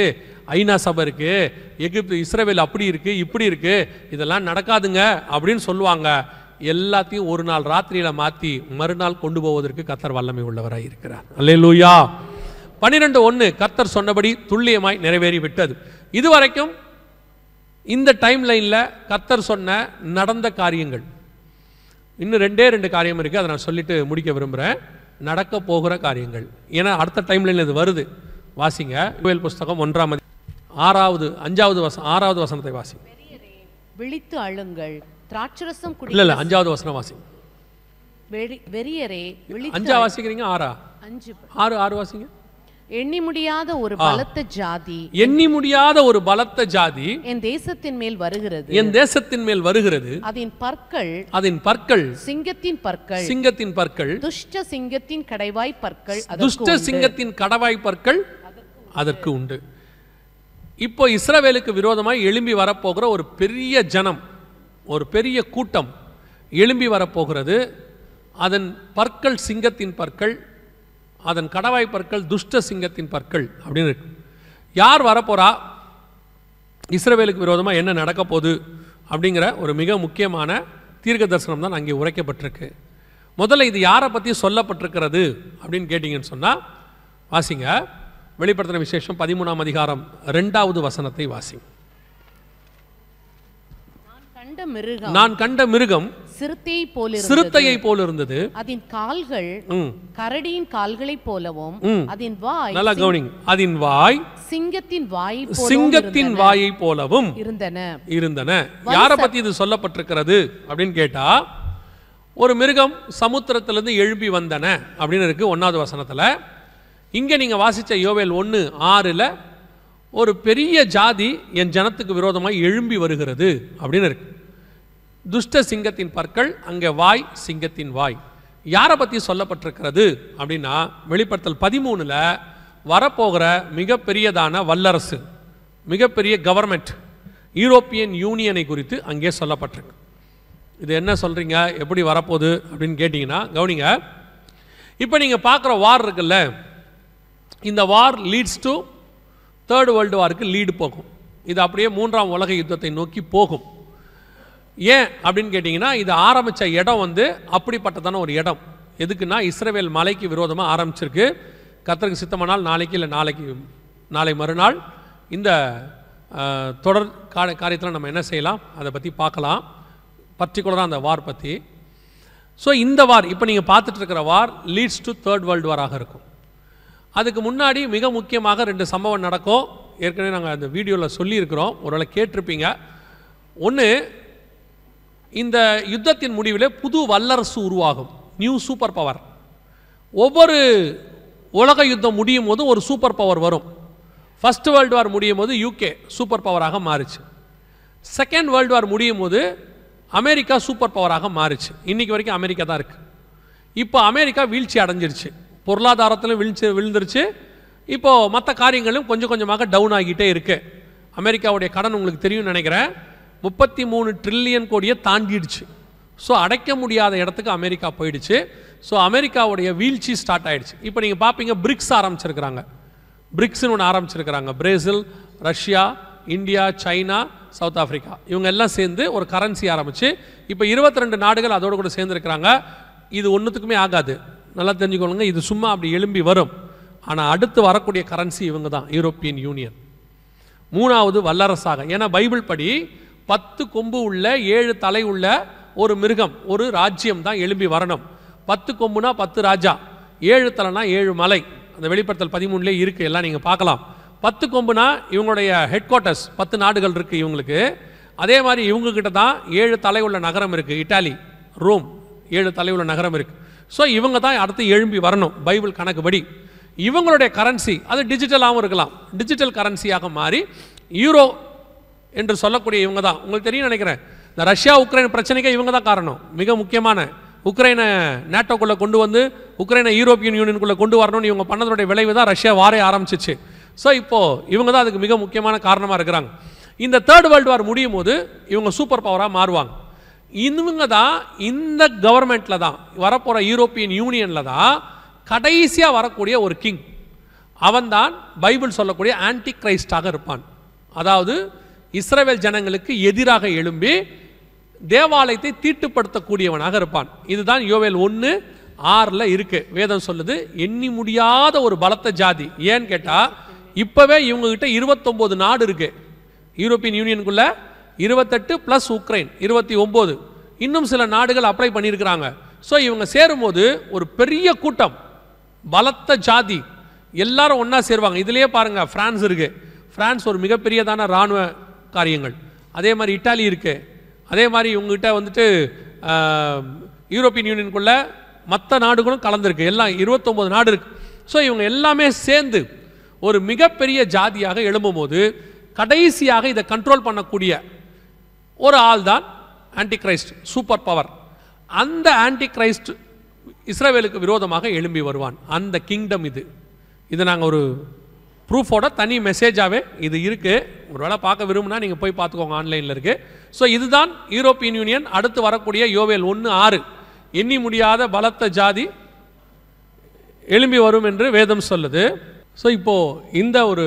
ஐநா சபை இருக்குது எகிப்து இஸ்ரேவேல் அப்படி இருக்குது இப்படி இருக்குது இதெல்லாம் நடக்காதுங்க அப்படின்னு சொல்லுவாங்க எல்லாத்தையும் ஒரு நாள் ராத்திரியில் மாற்றி மறுநாள் கொண்டு போவதற்கு கத்தர் வல்லமை உள்ளவராக இருக்கிறார் அல்லே லூயா பன்னிரெண்டு ஒன்று கர்த்தர் சொன்னபடி துல்லியமாய் நிறைவேறி விட்டது இதுவரைக்கும் இந்த டைம் லைனில் கர்த்தர் சொன்ன நடந்த காரியங்கள் இன்னும் ரெண்டே ரெண்டு காரியம் இருக்குது அதை நான் சொல்லிட்டு முடிக்க விரும்புகிறேன் நடக்க போகிற காரியங்கள் ஏன்னா அடுத்த டைம் லைனில் இது வருது வாசிங்க கோயில் புஸ்தகம் ஒன்றாம் ஆறாவது அஞ்சாவது வசம் ஆறாவது வசனத்தை வாசி விழித்து அழுங்கள் திராட்சரசம் இல்லை இல்லை அஞ்சாவது வசனம் வாசி வெறியரே அஞ்சா வாசிக்கிறீங்க ஆறா அஞ்சு ஆறு ஆறு வாசிங்க எண்ணி முடியாத ஒரு பலத்த ஜாதி எண்ணி முடியாத ஒரு பலத்த ஜாதி என் தேசத்தின் மேல் வருகிறது என் தேசத்தின் மேல் வருகிறது அதன் பற்கள் அதன் பற்கள் சிங்கத்தின் பற்கள் சிங்கத்தின் பற்கள் துஷ்ட சிங்கத்தின் கடைவாய் பற்கள் துஷ்ட சிங்கத்தின் கடவாய் பற்கள் அதற்கு உண்டு இப்போ இஸ்ரவேலுக்கு விரோதமாய் எழும்பி வரப்போகிற ஒரு பெரிய ஜனம் ஒரு பெரிய கூட்டம் எழும்பி வரப்போகிறது அதன் பற்கள் சிங்கத்தின் பற்கள் அதன் கடவாய் பற்கள் துஷ்ட சிங்கத்தின் பற்கள் அப்படின்னு இருக்கு யார் வரப்போகிறா இஸ்ரேவேலுக்கு விரோதமாக என்ன நடக்க அப்படிங்கிற ஒரு மிக முக்கியமான தீர்க்க தரிசனம் தான் அங்கே உரைக்கப்பட்டிருக்கு முதல்ல இது யாரை பற்றி சொல்லப்பட்டிருக்கிறது அப்படின்னு கேட்டிங்கன்னு சொன்னால் வாசிங்க வெளிப்படுத்தின விசேஷம் பதிமூணாம் அதிகாரம் ரெண்டாவது வசனத்தை வாசிங்க கண்ட மிருகம் நான் கண்ட மிருகம் சிறுத்தையை போல சிறுத்தையை போல இருந்தது அதன் கால்கள் கரடியின் கால்களை போலவும் அதன் வாய் நல்லா கவனிங் அதன் வாய் சிங்கத்தின் வாய் சிங்கத்தின் வாயை போலவும் இருந்தன இருந்தன யார பத்தி இது சொல்லப்பட்டிருக்கிறது அப்படின்னு கேட்டா ஒரு மிருகம் சமுத்திரத்திலிருந்து எழுப்பி வந்தன அப்படின்னு இருக்கு ஒன்றாவது வசனத்துல இங்கே நீங்க வாசிச்ச யோவேல் ஒன்று ஆறுல ஒரு பெரிய ஜாதி என் ஜனத்துக்கு விரோதமாக எழும்பி வருகிறது அப்படின்னு இருக்கு துஷ்ட சிங்கத்தின் பற்கள் அங்கே வாய் சிங்கத்தின் வாய் யாரை பற்றி சொல்லப்பட்டிருக்கிறது அப்படின்னா வெளிப்படுத்தல் பதிமூணில் வரப்போகிற மிகப்பெரியதான வல்லரசு மிகப்பெரிய கவர்மெண்ட் யூரோப்பியன் யூனியனை குறித்து அங்கே சொல்லப்பட்டிருக்கு இது என்ன சொல்கிறீங்க எப்படி வரப்போகுது அப்படின்னு கேட்டிங்கன்னா கவனிங்க இப்போ நீங்கள் பார்க்குற வார் இருக்குல்ல இந்த war leads to third world வாருக்கு லீடு போகும் இது அப்படியே மூன்றாம் உலக யுத்தத்தை நோக்கி போகும் ஏன் அப்படின்னு கேட்டிங்கன்னா இது ஆரம்பித்த இடம் வந்து அப்படிப்பட்டதான ஒரு இடம் எதுக்குன்னா இஸ்ரேவேல் மலைக்கு விரோதமாக ஆரம்பிச்சிருக்கு கத்தருக்கு சித்தமானால் நாளைக்கு இல்லை நாளைக்கு நாளை மறுநாள் இந்த தொடர் கா காரியத்தில் நம்ம என்ன செய்யலாம் அதை பற்றி பார்க்கலாம் பர்டிகுலராக அந்த வார் பற்றி ஸோ இந்த வார் இப்போ நீங்கள் பார்த்துட்ருக்கிற war leads to third world வாராக இருக்கும் அதுக்கு முன்னாடி மிக முக்கியமாக ரெண்டு சம்பவம் நடக்கும் ஏற்கனவே நாங்கள் அந்த வீடியோவில் சொல்லியிருக்கிறோம் ஒருவேளை கேட்டிருப்பீங்க ஒன்று இந்த யுத்தத்தின் முடிவில் புது வல்லரசு உருவாகும் நியூ சூப்பர் பவர் ஒவ்வொரு உலக யுத்தம் முடியும் போது ஒரு சூப்பர் பவர் வரும் ஃபஸ்ட் வேர்ல்டு வார் முடியும் போது யூகே சூப்பர் பவராக மாறுச்சு செகண்ட் வேர்ல்டு வார் முடியும் போது அமெரிக்கா சூப்பர் பவராக மாறுச்சு இன்றைக்கி வரைக்கும் அமெரிக்கா தான் இருக்குது இப்போ அமெரிக்கா வீழ்ச்சி அடைஞ்சிருச்சு பொருளாதாரத்திலும் வீழ்ச்சி விழுந்துருச்சு இப்போது மற்ற காரியங்களும் கொஞ்சம் கொஞ்சமாக டவுன் ஆகிட்டே இருக்குது அமெரிக்காவுடைய கடன் உங்களுக்கு தெரியும்னு நினைக்கிறேன் முப்பத்தி மூணு ட்ரில்லியன் கோடியை தாண்டிடுச்சு ஸோ அடைக்க முடியாத இடத்துக்கு அமெரிக்கா போயிடுச்சு ஸோ அமெரிக்காவுடைய வீழ்ச்சி ஸ்டார்ட் ஆகிடுச்சு இப்போ நீங்கள் பார்ப்பீங்க பிரிக்ஸ் ஆரம்பிச்சிருக்கிறாங்க பிரிக்ஸ்னு ஒன்று ஆரம்பிச்சிருக்கிறாங்க Brazil Russia India China South Africa இவங்க எல்லாம் சேர்ந்து ஒரு கரன்சி ஆரம்பிச்சு இப்போ இருபத்தி ரெண்டு நாடுகள் அதோடு கூட சேர்ந்துருக்கிறாங்க இது ஒன்றுத்துக்குமே ஆகாது நல்லா தெரிஞ்சுக்கொள்ளுங்க இது சும்மா அப்படி எழும்பி வரும் ஆனால் அடுத்து வரக்கூடிய கரன்சி இவங்க தான் யூரோப்பியன் யூனியன் மூணாவது வல்லரசாக ஏன்னா பைபிள் படி பத்து கொம்பு உள்ள ஏழு தலை உள்ள ஒரு மிருகம் ஒரு ராஜ்யம் தான் எழும்பி வரணும் பத்து கொம்புனா பத்து ராஜா ஏழு தலைனா ஏழு மலை அந்த வெளிப்படுத்தல் பதிமூணுலேயே இருக்குது எல்லாம் நீங்கள் பார்க்கலாம் பத்து கொம்புனா இவங்களுடைய ஹெட் குவார்ட்டர்ஸ் பத்து நாடுகள் இருக்குது இவங்களுக்கு அதே மாதிரி இவங்கக்கிட்ட தான் ஏழு தலை உள்ள நகரம் இருக்குது இட்டாலி ரோம் ஏழு தலை உள்ள நகரம் இருக்குது ஸோ இவங்க தான் அடுத்து எழும்பி வரணும் பைபிள் கணக்குப்படி இவங்களுடைய கரன்சி அது டிஜிட்டலாகவும் இருக்கலாம் டிஜிட்டல் கரன்சியாக மாறி யூரோ என்று சொல்லக்கூடிய இவங்க தான் உங்களுக்கு தெரியும் நினைக்கிறேன் இந்த ரஷ்யா உக்ரைன் பிரச்சனைக்கு இவங்க தான் காரணம் மிக முக்கியமான உக்ரைனை நேட்டோக்குள்ளே கொண்டு வந்து உக்ரைனை யூரோப்பியன் யூனியனுக்குள்ளே கொண்டு வரணும்னு இவங்க பண்ணதனுடைய விளைவு தான் ரஷ்யா வாரே ஆரம்பிச்சிச்சு ஸோ இப்போது இவங்க தான் அதுக்கு மிக முக்கியமான காரணமாக இருக்கிறாங்க இந்த தேர்ட் வேர்ல்டு வார் முடியும் போது இவங்க சூப்பர் பவராக மாறுவாங்க இவங்க தான் இந்த கவர்மெண்ட்டில் தான் வரப்போகிற யூரோப்பியன் யூனியனில் தான் கடைசியாக வரக்கூடிய ஒரு கிங் அவன்தான் பைபிள் சொல்லக்கூடிய ஆன்டி கிரைஸ்டாக இருப்பான் அதாவது இஸ்ரேவேல் ஜனங்களுக்கு எதிராக எழும்பி தேவாலயத்தை தீட்டுப்படுத்தக்கூடியவனாக இருப்பான் இதுதான் யோவேல் ஒன்று ஆறில் இருக்கு வேதம் சொல்லுது எண்ணி முடியாத ஒரு பலத்த ஜாதி ஏன்னு கேட்டால் இப்போவே இவங்ககிட்ட இருபத்தொம்போது நாடு இருக்கு யூரோப்பியன் யூனியனுக்குள்ள இருபத்தெட்டு ப்ளஸ் உக்ரைன் இருபத்தி ஒம்பது இன்னும் சில நாடுகள் அப்ளை பண்ணியிருக்கிறாங்க ஸோ இவங்க சேரும்போது ஒரு பெரிய கூட்டம் பலத்த ஜாதி எல்லாரும் ஒன்றா சேருவாங்க இதுலேயே பாருங்கள் ஃப்ரான்ஸ் இருக்குது ஃப்ரான்ஸ் ஒரு மிகப்பெரியதான இராணுவ காரியங்கள் அதே மாதிரி இட்டாலி இருக்கு அதே மாதிரி இவங்ககிட்ட வந்துட்டு யூரோப்பியன் யூனியனுக்குள்ளே மற்ற நாடுகளும் கலந்துருக்கு எல்லாம் இருபத்தொம்போது நாடு இருக்குது ஸோ இவங்க எல்லாமே சேர்ந்து ஒரு மிகப்பெரிய ஜாதியாக எழும்பும் போது கடைசியாக இதை கண்ட்ரோல் பண்ணக்கூடிய ஒரு ஆள் தான் ஆன்டி கிரைஸ்ட் சூப்பர் பவர் அந்த ஆன்டி கிரைஸ்ட் இஸ்ரேவேலுக்கு விரோதமாக எழும்பி வருவான் அந்த கிங்டம் இது இதை நாங்கள் ஒரு ப்ரூஃபோட தனி மெசேஜாகவே இது இருக்குது ஒரு வேளை பார்க்க விரும்புனா நீங்கள் போய் பார்த்துக்கோங்க ஆன்லைனில் இருக்குது ஸோ இதுதான் யூரோப்பியன் யூனியன் அடுத்து வரக்கூடிய யோவேல் ஒன்று ஆறு எண்ணி முடியாத பலத்த ஜாதி எழும்பி வரும் என்று வேதம் சொல்லுது ஸோ இப்போது இந்த ஒரு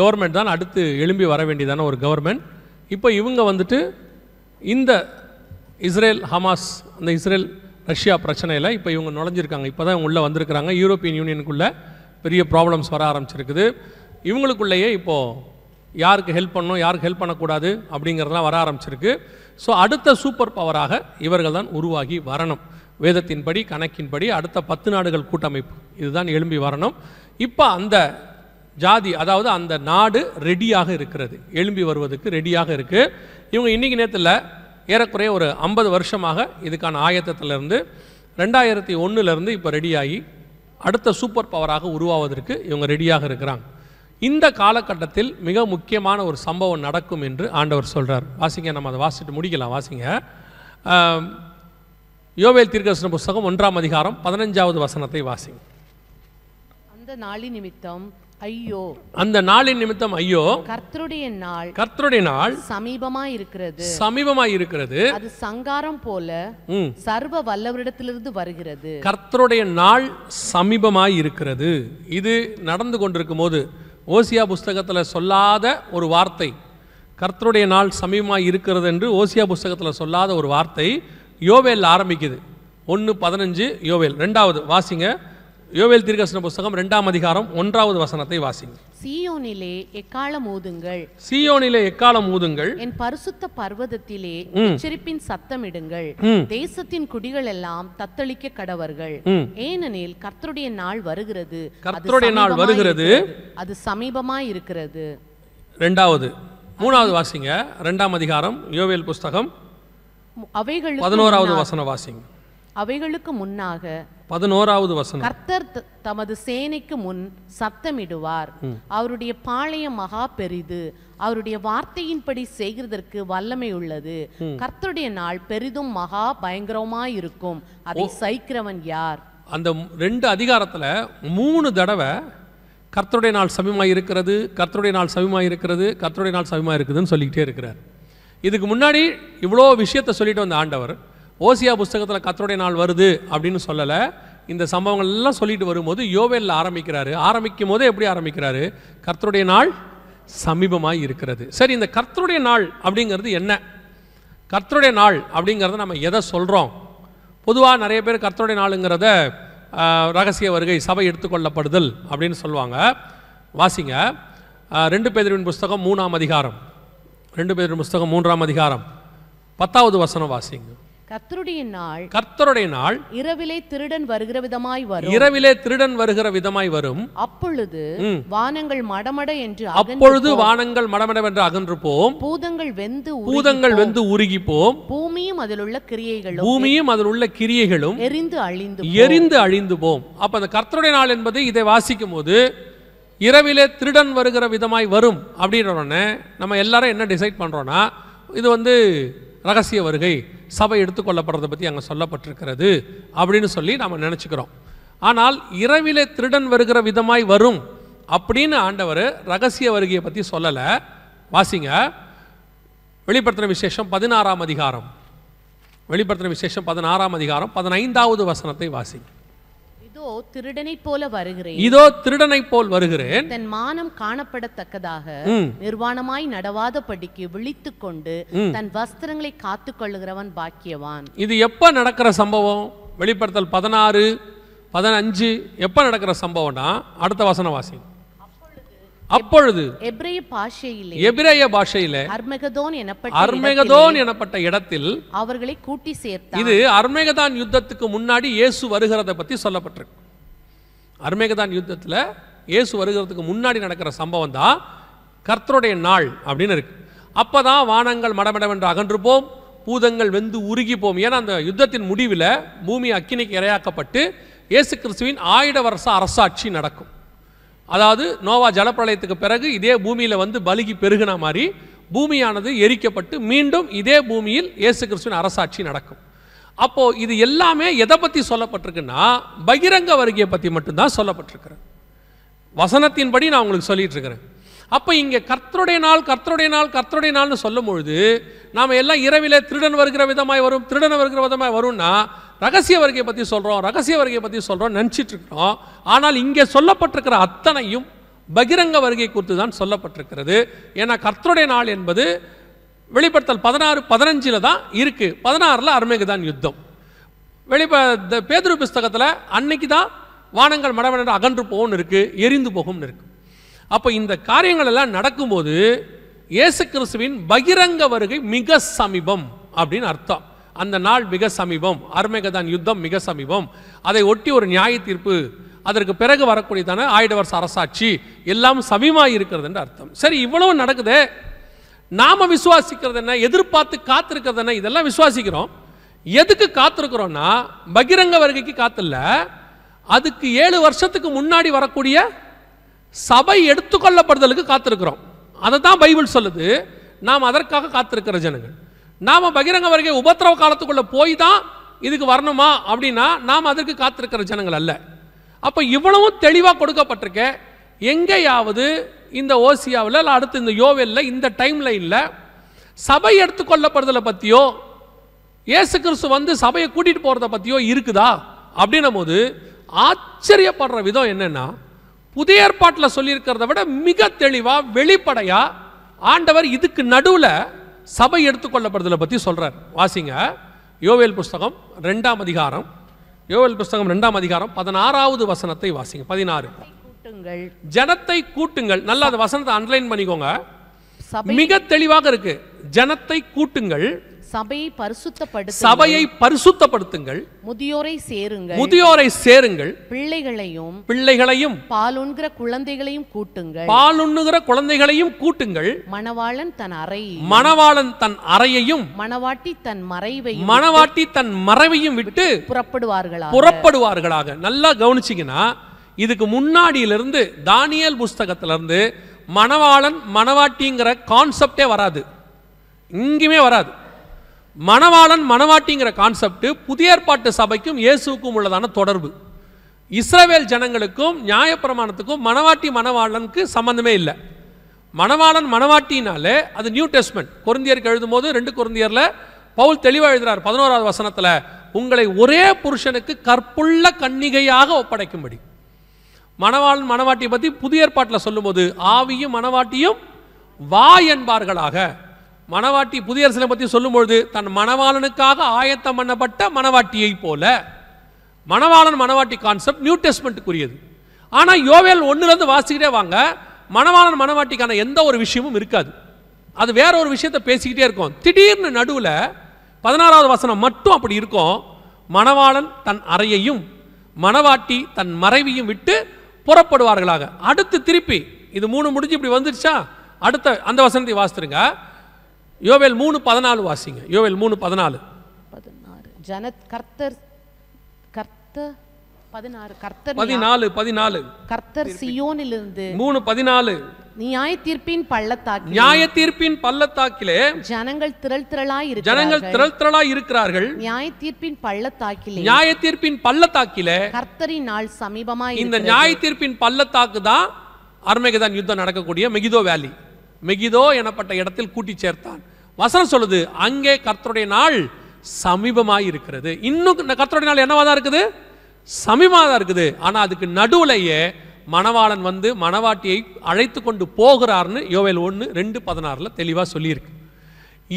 கவர்மெண்ட் தான் அடுத்து எழும்பி வர வேண்டியதான ஒரு கவர்மெண்ட் இப்போ இவங்க வந்துட்டு இந்த இஸ்ரேல் ஹமாஸ் அந்த இஸ்ரேல் ரஷ்யா பிரச்சனையில் இப்போ இவங்க நுழைஞ்சிருக்காங்க இப்போ தான் உள்ளே வந்திருக்கிறாங்க யூரோப்பியன் யூனியனுக்குள்ளே பெரிய ப்ராப்ளம்ஸ் வர ஆரம்பிச்சிருக்குது இவங்களுக்குள்ளேயே இப்போது யாருக்கு ஹெல்ப் பண்ணணும் யாருக்கு ஹெல்ப் பண்ணக்கூடாது அப்படிங்கிறதெல்லாம் வர ஆரம்பிச்சிருக்கு ஸோ அடுத்த சூப்பர் பவராக இவர்கள் தான் உருவாகி வரணும் வேதத்தின்படி கணக்கின்படி அடுத்த பத்து நாடுகள் கூட்டமைப்பு இதுதான் எழும்பி வரணும் இப்போ அந்த ஜாதி அதாவது அந்த நாடு ரெடியாக இருக்கிறது எழும்பி வருவதற்கு ரெடியாக இருக்குது இவங்க இன்றைக்கி நேரத்தில் ஏறக்குறைய ஒரு ஐம்பது வருஷமாக இதுக்கான ஆயத்தத்திலேருந்து ரெண்டாயிரத்தி ஒன்றுலேருந்து இப்போ ரெடியாகி அடுத்த சூப்பர் பவராக உருவாவதற்கு இவங்க ரெடியாக இருக்கிறாங்க இந்த காலகட்டத்தில் மிக முக்கியமான ஒரு சம்பவம் நடக்கும் என்று ஆண்டவர் சொல்கிறார் வாசிங்க நம்ம அதை வாசிட்டு முடிக்கலாம் வாசிங்க யோவேல் தீர்க்கசன புஸ்தகம் ஒன்றாம் அதிகாரம் பதினஞ்சாவது வசனத்தை வாசிங்க அந்த நாளின் நிமித்தம் ஐயோ அந்த நாளின் நிமித்தம் ஐயோ கர்த்தருடைய நாள் கர்த்தருடைய நாள் சமீபமா இருக்கிறது சமீபமா இருக்கிறது அது சங்காரம் போல சர்வ வல்லவரிடத்திலிருந்து வருகிறது கர்த்தருடைய நாள் சமீபமாய் இருக்கிறது இது நடந்து கொண்டிருக்கும் போது ஓசியா புஸ்தகத்தில் சொல்லாத ஒரு வார்த்தை கர்த்தருடைய நாள் சமீபமாக இருக்கிறது என்று ஓசியா புஸ்தகத்தில் சொல்லாத ஒரு வார்த்தை யோவேல் ஆரம்பிக்குது ஒன்று பதினஞ்சு யோவேல் ரெண்டாவது வாசிங்க யோவேல் தீர்கசன புஸ்தகம் ரெண்டாம் அதிகாரம் ஒன்றாவது வசனத்தை வாசிங்க சியோனிலே எக்காலம் ஓதுங்கள் சியோனிலே எக்காலம் ஓதுங்கள் என் பரிசுத்த பர்வதத்திலே எச்சரிப்பின் சத்தமிடுங்கள் தேசத்தின் குடிகள் எல்லாம் தத்தளிக்க கடவர்கள் ஏனெனில் கர்த்தருடைய நாள் வருகிறது கர்த்தருடைய நாள் வருகிறது அது சமீபமாய் இருக்கிறது ரெண்டாவது மூணாவது வாசிங்க ரெண்டாம் அதிகாரம் யோவேல் புஸ்தகம் அவைகள் பதினோராவது வசன வாசிங்க அவைகளுக்கு முன்னாக பதினோராவது வசனம் கர்த்தர் தமது சேனைக்கு முன் சத்தமிடுவார் அவருடைய பாளையம் மகா பெரிது அவருடைய வார்த்தையின்படி செய்கிறதற்கு வல்லமை உள்ளது கர்த்தருடைய நாள் பெரிதும் மகா பயங்கரமா இருக்கும் அதை சைக்கிறவன் யார் அந்த ரெண்டு அதிகாரத்துல மூணு தடவை கர்த்தருடைய நாள் சமயமாக இருக்கிறது கர்த்தருடைய நாள் சமயமாக இருக்கிறது கர்த்தருடைய நாள் சமயமாக இருக்குதுன்னு சொல்லிக்கிட்டே இருக்கிறார் இதுக்கு முன்னாடி இவ்வளோ விஷயத்தை சொல்லிட்டு வந்த ஆண்டவர் ஓசியா புஸ்தகத்தில் கத்தருடைய நாள் வருது அப்படின்னு சொல்லலை இந்த சம்பவங்கள் எல்லாம் சொல்லிட்டு வரும்போது யோவேலில் ஆரம்பிக்கிறாரு ஆரம்பிக்கும் போதே எப்படி ஆரம்பிக்கிறாரு கர்த்தருடைய நாள் சமீபமாக இருக்கிறது சரி இந்த கர்த்தருடைய நாள் அப்படிங்கிறது என்ன கர்த்தருடைய நாள் அப்படிங்கிறத நம்ம எதை சொல்கிறோம் பொதுவாக நிறைய பேர் கர்த்தருடைய நாளுங்கிறத ரகசிய வருகை சபை எடுத்துக்கொள்ளப்படுதல் அப்படின்னு சொல்லுவாங்க வாசிங்க ரெண்டு பேதரின் புஸ்தகம் மூணாம் அதிகாரம் ரெண்டு பேதரின் புஸ்தகம் மூன்றாம் அதிகாரம் பத்தாவது வசனம் வாசிங்க கர்த்தருடைய நாள் கர்த்தருடைய நாள் இரவிலே திருடன் வருகிற விதமாய் வரும் இரவிலே திருடன் வருகிற விதமாய் வரும் அப்பொழுது வானங்கள் மடமட என்று அப்பொழுது வானங்கள் மடமட என்று அகன்று போம் பூதங்கள் வெந்து பூதங்கள் வெந்து உருகி போம் பூமியும் அதில் உள்ள கிரியைகளும் பூமியும் அதில் உள்ள கிரியைகளும் எரிந்து அழிந்து எரிந்து அழிந்து போம் அப்ப அந்த கர்த்தருடைய நாள் என்பது இதை வாசிக்கும் போது இரவிலே திருடன் வருகிற விதமாய் வரும் அப்படின்ற உடனே நம்ம எல்லாரும் என்ன டிசைட் பண்றோம்னா இது வந்து ரகசிய வருகை சபை எடுத்துக்கொள்ளப்படுறதை பற்றி அங்கே சொல்லப்பட்டிருக்கிறது அப்படின்னு சொல்லி நாம் நினச்சிக்கிறோம் ஆனால் இரவிலே திருடன் வருகிற விதமாய் வரும் அப்படின்னு ஆண்டவர் ரகசிய வருகையை பற்றி சொல்லலை வாசிங்க வெளிப்படுத்தின விசேஷம் பதினாறாம் அதிகாரம் வெளிப்படுத்தின விசேஷம் பதினாறாம் அதிகாரம் பதினைந்தாவது வசனத்தை வாசிங்க இதோ திருடனை போல வருகிறேன் இதோ திருடனை போல் வருகிறேன் தன் மானம் காணப்படத்தக்கதாக நிர்வாணமாய் நடவாத படிக்கு விழித்து கொண்டு தன் வஸ்திரங்களை காத்து கொள்ளுகிறவன் பாக்கியவான் இது எப்ப நடக்கிற சம்பவம் வெளிப்படுத்தல் பதினாறு பதினஞ்சு எப்ப நடக்கிற சம்பவம்னா அடுத்த வசன வாசிங்க அப்பொழுது எபிரேய பாஷையிலே எப்ரேய பாஷையிலே அர்மேகதோன் எனப்பட்ட அர்மேகதோன் எனப்பட்ட இடத்தில் அவர்களை கூட்டி சேர்த்தார் இது அர்மேகதான் யுத்தத்துக்கு முன்னாடி இயேசு வருகிறத பத்தி சொல்லப்பட்டிருக்கு அர்மேகதான் யுத்தத்தில் இயேசு வருகிறதுக்கு முன்னாடி நடக்கிற சம்பவம் தான் கர்த்தருடைய நாள் அப்படின்னு இருக்கு அப்பதான் வானங்கள் மடமடவென்று அகன்று போம் பூதங்கள் வெந்து உருகி போம் ஏன்னா அந்த யுத்தத்தின் முடிவில் பூமி அக்கினிக்கு இரையாக்கப்பட்டு இயேசு கிறிஸ்துவின் ஆயிட வருஷ அரசாட்சி நடக்கும் அதாவது நோவா ஜலப்பிரளயத்துக்கு பிறகு இதே பூமியில் வந்து பலுகி பெருகின மாதிரி பூமியானது எரிக்கப்பட்டு மீண்டும் இதே பூமியில் இயேசு கிறிஸ்துவின் அரசாட்சி நடக்கும் அப்போது இது எல்லாமே எதை பற்றி சொல்லப்பட்டிருக்குன்னா பகிரங்க வருகையை பற்றி மட்டும்தான் சொல்லப்பட்டிருக்கிறேன் வசனத்தின்படி நான் உங்களுக்கு சொல்லிட்டு இருக்கிறேன் அப்போ இங்கே கர்த்தருடைய நாள் கர்த்தருடைய நாள் கர்த்தருடைய நாள்னு சொல்லும் பொழுது நாம் எல்லாம் இரவில் திருடன் வருகிற விதமாய் வரும் திருடன் வருகிற விதமாய் வரும்னா ரகசிய வருகையை பற்றி சொல்கிறோம் ரகசிய வருகையை பற்றி சொல்கிறோம் நினச்சிட்டு இருக்கிறோம் ஆனால் இங்கே சொல்லப்பட்டிருக்கிற அத்தனையும் பகிரங்க வருகை குறித்து தான் சொல்லப்பட்டிருக்கிறது ஏன்னா கர்த்தருடைய நாள் என்பது வெளிப்படுத்தல் பதினாறு பதினஞ்சில் தான் இருக்குது பதினாறில் தான் யுத்தம் வெளிப்ப பேதுரு புஸ்தகத்தில் அன்னைக்கு தான் வானங்கள் மடவென்று அகன்று போகும்னு இருக்குது எரிந்து போகும்னு இருக்குது அப்போ இந்த காரியங்கள் எல்லாம் நடக்கும்போது இயேசு கிறிஸ்துவின் பகிரங்க வருகை மிக சமீபம் அப்படின்னு அர்த்தம் அந்த நாள் மிக சமீபம் அருமைகதான் யுத்தம் மிக சமீபம் அதை ஒட்டி ஒரு நியாய தீர்ப்பு அதற்கு பிறகு வரக்கூடியதான ஆயிட வருஷ அரசாட்சி எல்லாம் சமீபமாக இருக்கிறது என்று அர்த்தம் சரி இவ்வளவு நடக்குது நாம் விசுவாசிக்கிறது என்ன எதிர்பார்த்து காத்திருக்கிறது என்ன இதெல்லாம் விசுவாசிக்கிறோம் எதுக்கு காத்திருக்கிறோம்னா பகிரங்க வருகைக்கு காத்தில்ல அதுக்கு ஏழு வருஷத்துக்கு முன்னாடி வரக்கூடிய சபை எடுத்துக்கொள்ளப்படுதலுக்கு காத்திருக்கிறோம் அதை தான் பைபிள் சொல்லுது நாம் அதற்காக காத்திருக்கிற ஜனங்கள் நாம் பகிரங்க வருகை உபத்திரவ காலத்துக்குள்ளே போய் தான் இதுக்கு வரணுமா அப்படின்னா நாம் அதற்கு காத்திருக்கிற ஜனங்கள் அல்ல அப்போ இவ்வளவும் தெளிவாக கொடுக்கப்பட்டிருக்க எங்கேயாவது இந்த ஓசியாவில் இல்லை அடுத்து இந்த யோவெல்ல இந்த டைமில் இல்லை சபை எடுத்துக்கொள்ளப்படுதலை பற்றியோ இயேசு கிறிஸ்து வந்து சபையை கூட்டிகிட்டு போகிறத பற்றியோ இருக்குதா அப்படின்னும் போது ஆச்சரியப்படுற விதம் என்னென்னா புதிய ஏற்பாட்டில் சொல்லியிருக்கிறத விட மிக தெளிவாக வெளிப்படையாக ஆண்டவர் இதுக்கு நடுவில் சபை எடுத்துக்கொள்ளப்படுதலை பற்றி சொல்கிறார் வாசிங்க யோவேல் புஸ்தகம் ரெண்டாம் அதிகாரம் யோவேல் புஸ்தகம் ரெண்டாம் அதிகாரம் பதினாறாவது வசனத்தை வாசிங்க பதினாறு ஜனத்தை கூட்டுங்கள் நல்லா அந்த வசனத்தை அண்டர்லைன் பண்ணிக்கோங்க மிக தெளிவாக இருக்கு ஜனத்தை கூட்டுங்கள் சபையை பரிசுத்தப்படு சபையை பரிசுத்தப்படுத்துங்கள் முதியோரை சேருங்கள் முதியோரை சேருங்கள் பிள்ளைகளையும் பிள்ளைகளையும் பாலுண்கிற குழந்தைகளையும் கூட்டுங்கள் உண்ணுகிற குழந்தைகளையும் கூட்டுங்கள் மணவாளன் தன் அறை மணவாளன் தன் அறையையும் மணவாட்டி தன் மறைவையும் மணவாட்டி தன் மறைவையும் விட்டு புறப்படுவார்களா புறப்படுவார்களாக நல்லா கவனிச்சிங்கன்னா இதுக்கு முன்னாடியிலிருந்து தானியல் புஸ்தகத்திலிருந்து மணவாளன் மணவாட்டிங்கிற கான்செப்டே வராது இங்கேயுமே வராது மணவாளன் மணவாட்டிங்கிற கான்செப்ட் புதிய ஏற்பாட்டு சபைக்கும் இயேசுக்கும் உள்ளதான தொடர்பு இஸ்ரவேல் ஜனங்களுக்கும் நியாயப்பிரமாணத்துக்கும் மணவாட்டி மணவாளனுக்கு சம்மந்தமே இல்லை மணவாளன் மணவாட்டினாலே அது நியூ டெஸ்ட்மெண்ட் குருந்தியருக்கு போது ரெண்டு குருந்தியரில் பவுல் தெளிவாக எழுதுகிறார் பதினோராவது வசனத்தில் உங்களை ஒரே புருஷனுக்கு கற்புள்ள கன்னிகையாக ஒப்படைக்கும்படி மணவாளன் மணவாட்டியை பற்றி புதிய ஏற்பாட்டில் சொல்லும்போது ஆவியும் மணவாட்டியும் வா என்பார்களாக மணவாட்டி புதிய அரசனை பற்றி சொல்லும்பொழுது தன் மணவாளனுக்காக ஆயத்தம் பண்ணப்பட்ட மணவாட்டியை போல மணவாளன் மணவாட்டி கான்செப்ட் நியூ டெஸ்ட்மெண்ட்டுக்குரியது ஆனால் யோவேல் ஒன்றுலேருந்து வாசிக்கிட்டே வாங்க மணவாளன் மணவாட்டிக்கான எந்த ஒரு விஷயமும் இருக்காது அது வேற ஒரு விஷயத்தை பேசிக்கிட்டே இருக்கும் திடீர்னு நடுவில் பதினாறாவது வசனம் மட்டும் அப்படி இருக்கும் மணவாளன் தன் அறையையும் மணவாட்டி தன் மறைவையும் விட்டு புறப்படுவார்களாக அடுத்து திருப்பி இது மூணு முடிஞ்சு இப்படி வந்துருச்சா அடுத்த அந்த வசனத்தை வாசித்துருங்க யோவேல் மூணு பதினாலு வாசிங்க யோவேல் மூணு பதினாலு பதினாறு ஜனத் கர்த்தர் கர்த்த பதினாறு கர்த்தர் பதினாலு பதினாலு கர்த்தர் சியோனிலிருந்து மூணு பதினாலு நியாய தீர்ப்பின் பள்ளத்தாக்கு நியாய தீர்ப்பின் பள்ளத்தாக்கிலே ஜனங்கள் திரள் திரளாய் இருக்கிறார்கள் ஜனங்கள் திரள் திரளாய் இருக்கிறார்கள் நியாய தீர்ப்பின் பள்ளத்தாக்கிலே நியாய தீர்ப்பின் பள்ளத்தாக்கிலே கர்த்தரின் நாள் சமீபமாய் இந்த நியாய தீர்ப்பின் பள்ளத்தாக்கு தான் அர்மேகதான் யுத்தம் நடக்கக்கூடிய மெகிதோ வேலி மெகிதோ எனப்பட்ட இடத்தில் கூட்டி சேர்த்தான் வசனம் சொல்லுது அங்கே கர்த்தருடைய நாள் சமீபமாக இருக்கிறது இன்னும் இந்த கர்த்தருடைய நாள் என்னவா தான் இருக்குது சமீபமாக தான் இருக்குது ஆனால் அதுக்கு நடுவுலையே மணவாளன் வந்து மணவாட்டியை அழைத்து கொண்டு போகிறார்னு யோவேல் ஒன்று ரெண்டு பதினாறில் தெளிவாக சொல்லியிருக்கு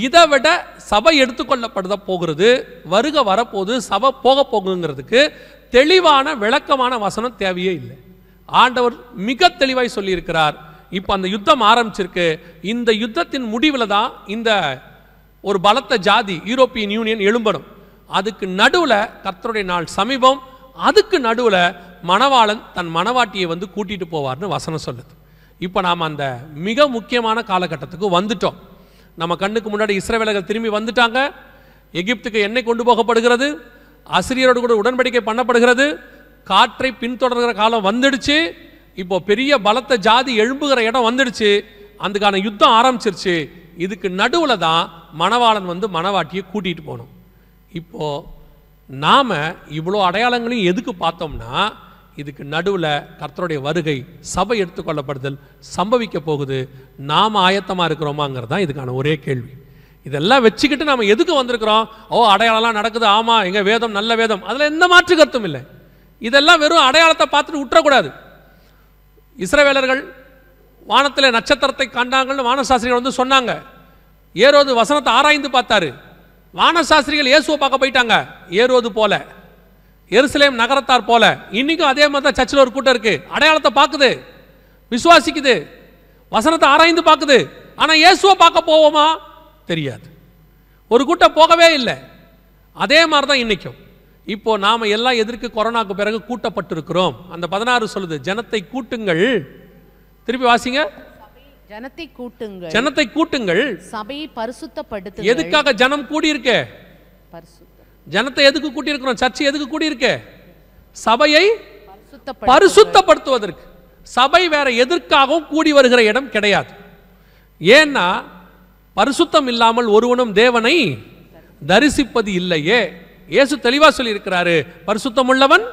இதை விட சபை எடுத்துக்கொள்ளப்படுத போகிறது வருக வரப்போது சபை போக போகுங்கிறதுக்கு தெளிவான விளக்கமான வசனம் தேவையே இல்லை ஆண்டவர் மிக தெளிவாய் சொல்லியிருக்கிறார் இப்போ அந்த யுத்தம் ஆரம்பிச்சிருக்கு இந்த யுத்தத்தின் முடிவில் தான் இந்த ஒரு பலத்த ஜாதி யூரோப்பியன் யூனியன் எழும்படும் அதுக்கு நடுவில் கர்த்தருடைய நாள் சமீபம் அதுக்கு நடுவில் மணவாளன் தன் மணவாட்டியை வந்து கூட்டிகிட்டு போவார்னு வசனம் சொல்லுது இப்போ நாம் அந்த மிக முக்கியமான காலகட்டத்துக்கு வந்துட்டோம் நம்ம கண்ணுக்கு முன்னாடி இஸ்ரேவேலர்கள் திரும்பி வந்துட்டாங்க எகிப்துக்கு எண்ணெய் கொண்டு போகப்படுகிறது ஆசிரியரோடு கூட உடன்படிக்கை பண்ணப்படுகிறது காற்றை பின்தொடர்கிற காலம் வந்துடுச்சு இப்போ பெரிய பலத்த ஜாதி எழும்புகிற இடம் வந்துடுச்சு அதுக்கான யுத்தம் ஆரம்பிச்சிருச்சு இதுக்கு நடுவில் தான் மணவாளன் வந்து மணவாட்டியை கூட்டிகிட்டு போகணும் இப்போது நாம் இவ்வளோ அடையாளங்களையும் எதுக்கு பார்த்தோம்னா இதுக்கு நடுவில் கர்த்தருடைய வருகை சபை எடுத்துக்கொள்ளப்படுதல் சம்பவிக்க போகுது நாம் ஆயத்தமாக இருக்கிறோமாங்கிறது தான் இதுக்கான ஒரே கேள்வி இதெல்லாம் வச்சுக்கிட்டு நாம் எதுக்கு வந்திருக்கிறோம் ஓ அடையாளம்லாம் நடக்குது ஆமாம் எங்கள் வேதம் நல்ல வேதம் அதில் எந்த மாற்று கருத்தும் இல்லை இதெல்லாம் வெறும் அடையாளத்தை பார்த்துட்டு விட்டுறக்கூடாது இஸ்ரவேலர்கள் வானத்தில் நட்சத்திரத்தை கண்டாங்கள்னு வானசாஸ்திரிகள் வந்து சொன்னாங்க ஏரோது வசனத்தை ஆராய்ந்து பார்த்தாரு வானசாஸ்திரிகள் இயேசுவை பார்க்க போயிட்டாங்க ஏறுவது போல எருசலேம் நகரத்தார் போல இன்றைக்கும் அதே மாதிரி தான் சர்ச்சில் ஒரு கூட்டம் இருக்குது அடையாளத்தை பார்க்குது விசுவாசிக்குது வசனத்தை ஆராய்ந்து பார்க்குது ஆனால் இயேசுவை பார்க்க போவோமா தெரியாது ஒரு கூட்டம் போகவே இல்லை அதே மாதிரி தான் இன்றைக்கும் இப்போ நாம் எல்லாம் எதிர்க்கு கொரோனாவுக்கு பிறகு கூட்டப்பட்டிருக்கிறோம் அந்த பதினாறு சொல்லுது ஜனத்தை கூட்டுங்கள் திருப்பி வாசிங்க ஜனத்தை கூட்டுங்கள் ஜனத்தை கூட்டுங்கள் சபையை பரிசுத்தப்படுத்து எதுக்காக ஜனம் கூடி இருக்க ஜனத்தை எதுக்கு கூட்டி இருக்கிறோம் சர்ச்சை எதுக்கு கூடி இருக்க சபையை பரிசுத்தப்படுத்துவதற்கு சபை வேற எதற்காகவும் கூடி வருகிற இடம் கிடையாது ஏன்னா பரிசுத்தம் இல்லாமல் ஒருவனும் தேவனை தரிசிப்பது இல்லையே இயேசு தெளிவாக சொல்லியிருக்கிறாரு பரிசுத்தம் உள்ளவன்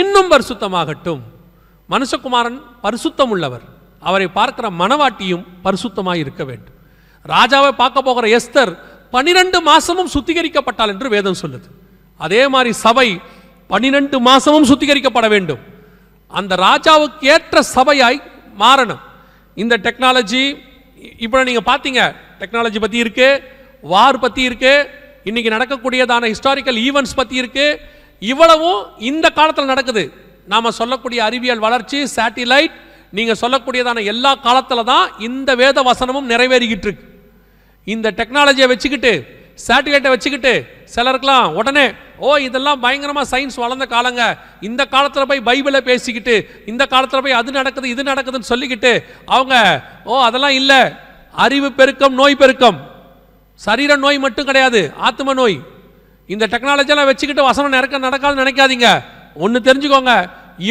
இன்னும் பரிசுத்தமாகட்டும் மனுஷகுமாரன் பரிசுத்தம் உள்ளவர் அவரை பார்க்கிற மனவாட்டியும் பரிசுத்தமாக இருக்க வேண்டும் ராஜாவை பார்க்க போகிற எஸ்தர் பனிரெண்டு மாசமும் சுத்திகரிக்கப்பட்டால் என்று வேதம் சொல்லுது அதே மாதிரி சபை பனிரெண்டு மாசமும் சுத்திகரிக்கப்பட வேண்டும் அந்த ராஜாவுக்கு ஏற்ற சபையாய் மாறணும் இந்த டெக்னாலஜி இப்போ நீங்கள் பார்த்தீங்க டெக்னாலஜி பற்றி இருக்கு வார் பற்றி இருக்குது இன்றைக்கி நடக்கக்கூடியதான ஹிஸ்டாரிக்கல் ஈவெண்ட்ஸ் பற்றி இருக்குது இவ்வளவும் இந்த காலத்தில் நடக்குது நாம் சொல்லக்கூடிய அறிவியல் வளர்ச்சி சேட்டிலைட் நீங்கள் சொல்லக்கூடியதான எல்லா காலத்தில் தான் இந்த வேத வசனமும் நிறைவேறிக்கிட்டு இருக்கு இந்த டெக்னாலஜியை வச்சுக்கிட்டு சேட்டிலைட்டை வச்சுக்கிட்டு சிலருக்கெல்லாம் உடனே ஓ இதெல்லாம் பயங்கரமாக சயின்ஸ் வளர்ந்த காலங்க இந்த காலத்தில் போய் பைபிளை பேசிக்கிட்டு இந்த காலத்தில் போய் அது நடக்குது இது நடக்குதுன்னு சொல்லிக்கிட்டு அவங்க ஓ அதெல்லாம் இல்லை அறிவு பெருக்கம் நோய் பெருக்கம் சரீர நோய் மட்டும் கிடையாது ஆத்ம நோய் இந்த டெக்னாலஜியெல்லாம் வச்சுக்கிட்டு வசனம் நிறக்க நடக்காதுன்னு நினைக்காதீங்க ஒன்று தெரிஞ்சுக்கோங்க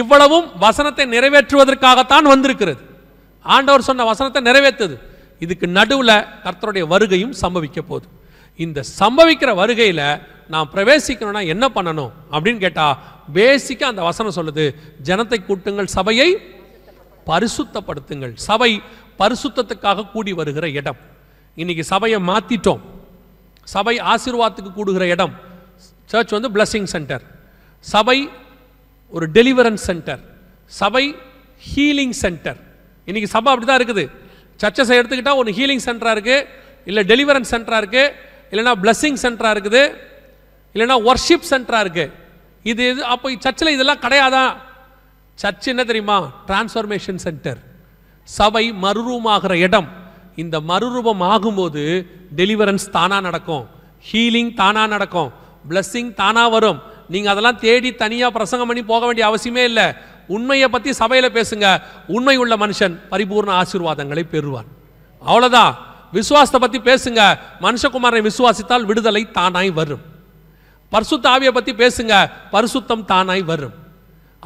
இவ்வளவும் வசனத்தை நிறைவேற்றுவதற்காகத்தான் வந்திருக்கிறது ஆண்டவர் சொன்ன வசனத்தை நிறைவேற்றுது இதுக்கு நடுவில் கர்த்தருடைய வருகையும் சம்பவிக்க போகுது இந்த சம்பவிக்கிற வருகையில் நான் பிரவேசிக்கணும்னா என்ன பண்ணணும் அப்படின்னு கேட்டால் பேசிக்காக அந்த வசனம் சொல்லுது ஜனத்தை கூட்டுங்கள் சபையை பரிசுத்தப்படுத்துங்கள் சபை பரிசுத்தத்துக்காக கூடி வருகிற இடம் இன்றைக்கி சபையை மாற்றிட்டோம் சபை ஆசீர்வாதத்துக்கு கூடுகிற இடம் சர்ச் வந்து பிளஸ்ஸிங் சென்டர் சபை ஒரு டெலிவரன்ஸ் சென்டர் சபை ஹீலிங் சென்டர் இன்றைக்கி சபை அப்படி தான் இருக்குது சர்ச்சஸை எடுத்துக்கிட்டால் ஒன்று ஹீலிங் சென்டராக இருக்குது இல்லை டெலிவரன்ஸ் சென்டராக இருக்குது இல்லைனா பிளஸ்ஸிங் சென்டராக இருக்குது இல்லைனா ஒர்ஷிப் சென்டராக இருக்குது இது இது அப்போ சர்ச்சில் இதெல்லாம் கிடையாதான் சர்ச் என்ன தெரியுமா டிரான்ஸ்ஃபர்மேஷன் சென்டர் சபை மறுரூமாகிற இடம் இந்த மறுரூபம் ஆகும்போது டெலிவரன்ஸ் தானாக நடக்கும் ஹீலிங் தானாக நடக்கும் பிளஸ்ஸிங் தானாக வரும் நீங்கள் அதெல்லாம் தேடி தனியாக பிரசங்கம் பண்ணி போக வேண்டிய அவசியமே இல்லை உண்மையை பற்றி சபையில் பேசுங்க உண்மை உள்ள மனுஷன் பரிபூர்ண ஆசீர்வாதங்களை பெறுவான் அவ்வளோதான் விசுவாசத்தை பற்றி பேசுங்க மனுஷகுமாரனை விசுவாசித்தால் விடுதலை தானாய் வரும் பரிசுத்த ஆவியை பற்றி பேசுங்க பரிசுத்தம் தானாய் வரும்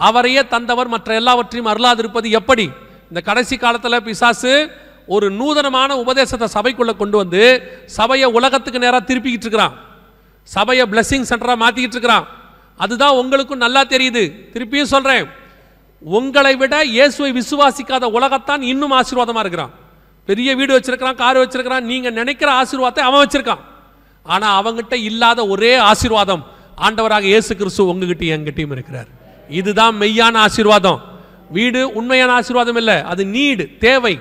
அவரையே தந்தவர் மற்ற எல்லாவற்றையும் அருளாதிருப்பது எப்படி இந்த கடைசி காலத்தில் பிசாசு ஒரு நூதனமான உபதேசத்தை சபைக்குள்ளே கொண்டு வந்து சபையை உலகத்துக்கு நேராக திருப்பிக்கிட்டு இருக்கிறான் சபையை பிளஸ்ஸிங் சென்டராக மாற்றிக்கிட்டு இருக்கிறான் அதுதான் உங்களுக்கும் நல்லா தெரியுது திருப்பியும் சொல்கிறேன் உங்களை விட இயேசுவை விசுவாசிக்காத உலகத்தான் இன்னும் ஆசீர்வாதமாக இருக்கிறான் பெரிய வீடு வச்சுருக்கிறான் கார் வச்சுருக்கிறான் நீங்கள் நினைக்கிற ஆசீர்வாதத்தை அவன் வச்சுருக்கான் ஆனால் அவங்ககிட்ட இல்லாத ஒரே ஆசீர்வாதம் ஆண்டவராக இயேசு கிறிஸ்து உங்ககிட்டயும் எங்கிட்டையும் இருக்கிறார் இதுதான் மெய்யான ஆசீர்வாதம் வீடு உண்மையான ஆசீர்வாதம் இல்லை அது நீடு தேவை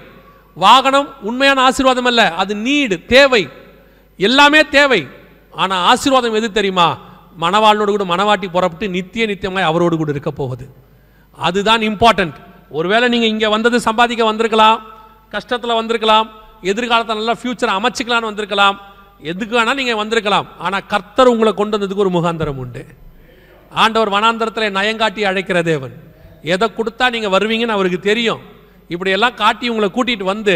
வாகனம் உண்மையான ஆசீர்வாதம் அல்ல அது நீடு தேவை எல்லாமே தேவை ஆனால் ஆசீர்வாதம் எது தெரியுமா மணவாளனோடு கூட மணவாட்டி புறப்பட்டு நித்திய நித்தியமாய் அவரோடு கூட இருக்க போகுது அதுதான் இம்பார்ட்டண்ட் ஒருவேளை நீங்கள் இங்கே வந்தது சம்பாதிக்க வந்திருக்கலாம் கஷ்டத்தில் வந்திருக்கலாம் எதிர்காலத்தை நல்லா ஃப்யூச்சரை அமைச்சிக்கலான்னு வந்திருக்கலாம் எதுக்கு வேணால் நீங்கள் வந்திருக்கலாம் ஆனால் கர்த்தர் உங்களை கொண்டு வந்ததுக்கு ஒரு முகாந்திரம் உண்டு ஆண்டவர் வனாந்தரத்தில் நயங்காட்டி அழைக்கிற தேவன் எதை கொடுத்தா நீங்கள் வருவீங்கன்னு அவருக்கு தெரியும் இப்படியெல்லாம் காட்டி உங்களை கூட்டிகிட்டு வந்து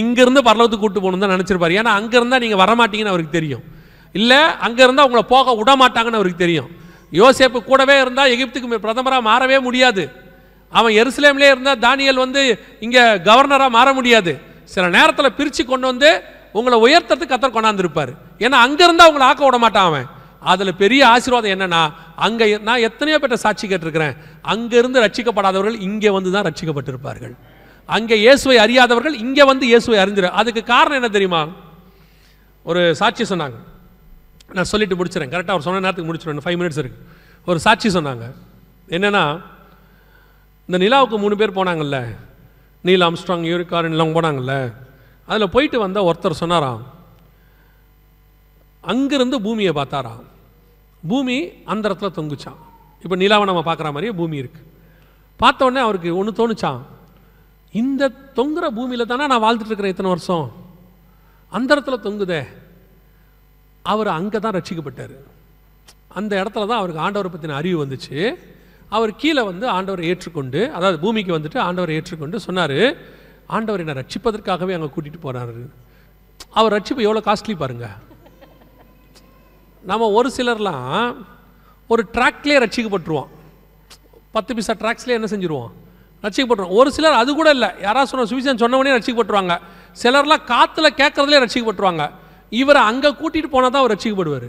இங்கேருந்து பரலவத்துக்கு கூட்டு போகணும் தான் நினச்சிருப்பார் ஏன்னா அங்கேருந்தா நீங்கள் வரமாட்டீங்கன்னு அவருக்கு தெரியும் இல்லை இருந்தால் உங்களை போக விட மாட்டாங்கன்னு அவருக்கு தெரியும் யோசேப்பு கூடவே இருந்தால் எகிப்துக்கு பிரதமராக மாறவே முடியாது அவன் எருசலேம்லே இருந்தால் தானியல் வந்து இங்கே கவர்னராக மாற முடியாது சில நேரத்தில் பிரித்து கொண்டு வந்து உங்களை உயர்த்தத்துக்கு கத்தர் கொண்டாந்துருப்பார் ஏன்னா அங்கேருந்தா உங்களை ஆக்க விட மாட்டான் அவன் அதில் பெரிய ஆசீர்வாதம் என்னென்னா அங்கே நான் எத்தனையோ பேர்ட்ட சாட்சி கேட்டிருக்கிறேன் அங்கேருந்து ரட்சிக்கப்படாதவர்கள் இங்கே வந்து தான் ரட்சிக்கப்பட்டிருப்பார்கள் அங்கே இயேசுவை அறியாதவர்கள் இங்கே வந்து இயேசுவை அறிஞ்சிரு அதுக்கு காரணம் என்ன தெரியுமா ஒரு சாட்சி சொன்னாங்க நான் சொல்லிட்டு முடிச்சிடறேன் கரெக்டாக அவர் சொன்ன நேரத்துக்கு முடிச்சிடணும் ஃபைவ் மினிட்ஸ் இருக்குது ஒரு சாட்சி சொன்னாங்க என்னென்னா இந்த நிலாவுக்கு மூணு பேர் போனாங்கல்ல நீல் ஆம்ஸ்ட்ராங் யூரிகார் எல்லாம் போனாங்கல்ல அதில் போயிட்டு வந்த ஒருத்தர் சொன்னாராம் அங்கேருந்து பூமியை பார்த்தாராம் பூமி அந்த இடத்துல தொங்குச்சான் இப்போ நிலாவை நம்ம பார்க்குற மாதிரியே பூமி இருக்குது பார்த்தோன்னே அவருக்கு ஒன்று தோணுச்சான் இந்த தொங்குற பூமியில் தானே நான் வாழ்ந்துட்டுருக்கிறேன் இத்தனை வருஷம் அந்த இடத்துல தொங்குதே அவர் அங்கே தான் ரட்சிக்கப்பட்டார் அந்த இடத்துல தான் அவருக்கு ஆண்டவரை பற்றின அறிவு வந்துச்சு அவர் கீழே வந்து ஆண்டவரை ஏற்றுக்கொண்டு அதாவது பூமிக்கு வந்துட்டு ஆண்டவரை ஏற்றுக்கொண்டு சொன்னார் ஆண்டவர் என்னை ரட்சிப்பதற்காகவே அங்கே கூட்டிகிட்டு போகிறாரு அவர் ரட்சிப்பு எவ்வளோ காஸ்ட்லி பாருங்கள் நம்ம ஒரு சிலர்லாம் ஒரு ட்ராக்லேயே ரட்சிக்கப்பட்டுருவோம் பத்து பிசா ட்ராக்ஸ்லேயே என்ன செஞ்சுருவோம் ரட்சிக்கப்பட்டுருவோம் ஒரு சிலர் அது கூட இல்லை யாராவது சொன்ன சுவிசேஷம் சொன்னவனே ரசிக்கப்பட்டுருவாங்க சிலர்லாம் காற்றுல கேட்குறதுலே ரட்சிக்கப்பட்டுருவாங்க இவரை அங்கே கூட்டிகிட்டு போனால் தான் அவர் ரட்சிக்கப்படுவார்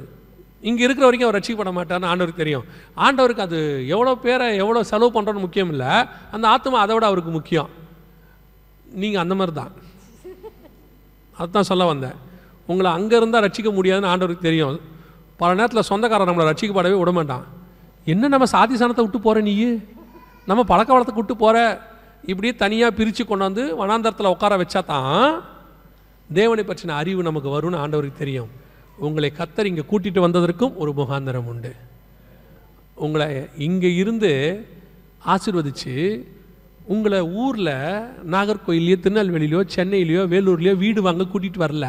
இங்கே இருக்கிற வரைக்கும் அவர் ரட்சிக்கப்பட மாட்டார்னு ஆண்டவருக்கு தெரியும் ஆண்டவருக்கு அது எவ்வளோ பேரை எவ்வளோ செலவு பண்ணுறோன்னு முக்கியம் இல்லை அந்த ஆத்மா அதை விட அவருக்கு முக்கியம் நீங்கள் அந்த மாதிரி தான் அதுதான் சொல்ல வந்தேன் உங்களை அங்கே இருந்தால் ரட்சிக்க முடியாதுன்னு ஆண்டவருக்கு தெரியும் பல நேரத்தில் சொந்தக்காரன் நம்மளை ரட்சிக்கப்படவே விட மாட்டான் என்ன நம்ம சாதி சனத்தை விட்டு போகிற நீ நம்ம பழக்க வளத்தை கூட்டு போகிற இப்படியே தனியாக பிரித்து கொண்டு வந்து வனாந்தரத்தில் உட்கார வச்சா தான் தேவனை பற்றின அறிவு நமக்கு வரும்னு ஆண்டவருக்கு தெரியும் உங்களை கத்தர் இங்கே கூட்டிகிட்டு வந்ததற்கும் ஒரு முகாந்திரம் உண்டு உங்களை இங்கே இருந்து ஆசிர்வதித்து உங்களை ஊரில் நாகர்கோயிலையோ திருநெல்வேலியிலையோ சென்னையிலையோ வேலூர்லேயோ வீடு வாங்க கூட்டிகிட்டு வரல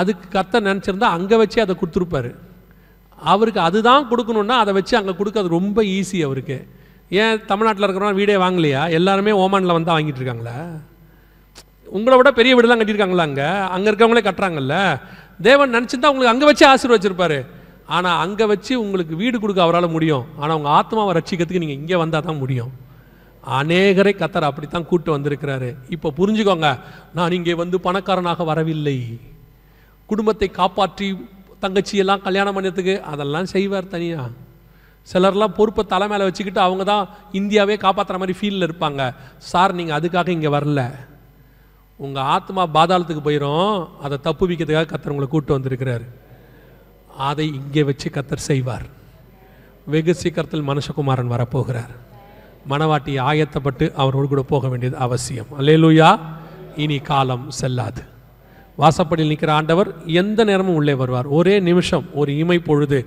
அதுக்கு கத்த நினச்சிருந்தா அங்கே வச்சு அதை கொடுத்துருப்பார் அவருக்கு அதுதான் கொடுக்கணுன்னா அதை வச்சு அங்கே கொடுக்க அது ரொம்ப ஈஸி அவருக்கு ஏன் தமிழ்நாட்டில் இருக்கிறவங்க வீடே வாங்கலையா எல்லாருமே ஓமானில் வந்து வாங்கிட்டு இருக்காங்களே உங்களை விட பெரிய வீடுலாம் கட்டியிருக்காங்களா அங்கே அங்கே இருக்கிறவங்களே கட்டுறாங்கல்ல தேவன் நினச்சிருந்தா உங்களுக்கு அங்கே வச்சு வச்சுருப்பாரு ஆனால் அங்கே வச்சு உங்களுக்கு வீடு கொடுக்க அவரால் முடியும் ஆனால் உங்கள் ஆத்மாவை ரட்சிக்கிறதுக்கு நீங்கள் இங்கே வந்தால் தான் முடியும் அநேகரை கத்தர் அப்படித்தான் கூட்டு வந்திருக்கிறாரு இப்போ புரிஞ்சுக்கோங்க நான் இங்கே வந்து பணக்காரனாக வரவில்லை குடும்பத்தை காப்பாற்றி தங்கச்சியெல்லாம் கல்யாணம் பண்ணுறதுக்கு அதெல்லாம் செய்வார் தனியாக சிலர்லாம் பொறுப்பை தலை மேலே வச்சுக்கிட்டு அவங்க தான் இந்தியாவே காப்பாற்றுற மாதிரி ஃபீலில் இருப்பாங்க சார் நீங்கள் அதுக்காக இங்கே வரல உங்கள் ஆத்மா பாதாளத்துக்கு போயிடும் அதை தப்பு வைக்கிறதுக்காக கத்தர் உங்களை கூப்பிட்டு வந்திருக்கிறார் அதை இங்கே வச்சு கத்தர் செய்வார் வெகு சீக்கிரத்தில் மனுஷகுமாரன் வரப்போகிறார் மனவாட்டி ஆயத்தப்பட்டு அவரோடு கூட போக வேண்டியது அவசியம் அல்லேலூயா இனி காலம் செல்லாது வாசப்படியில் நிற்கிற ஆண்டவர் எந்த நேரமும் உள்ளே வருவார் ஒரே நிமிஷம் ஒரு இமை பொழுது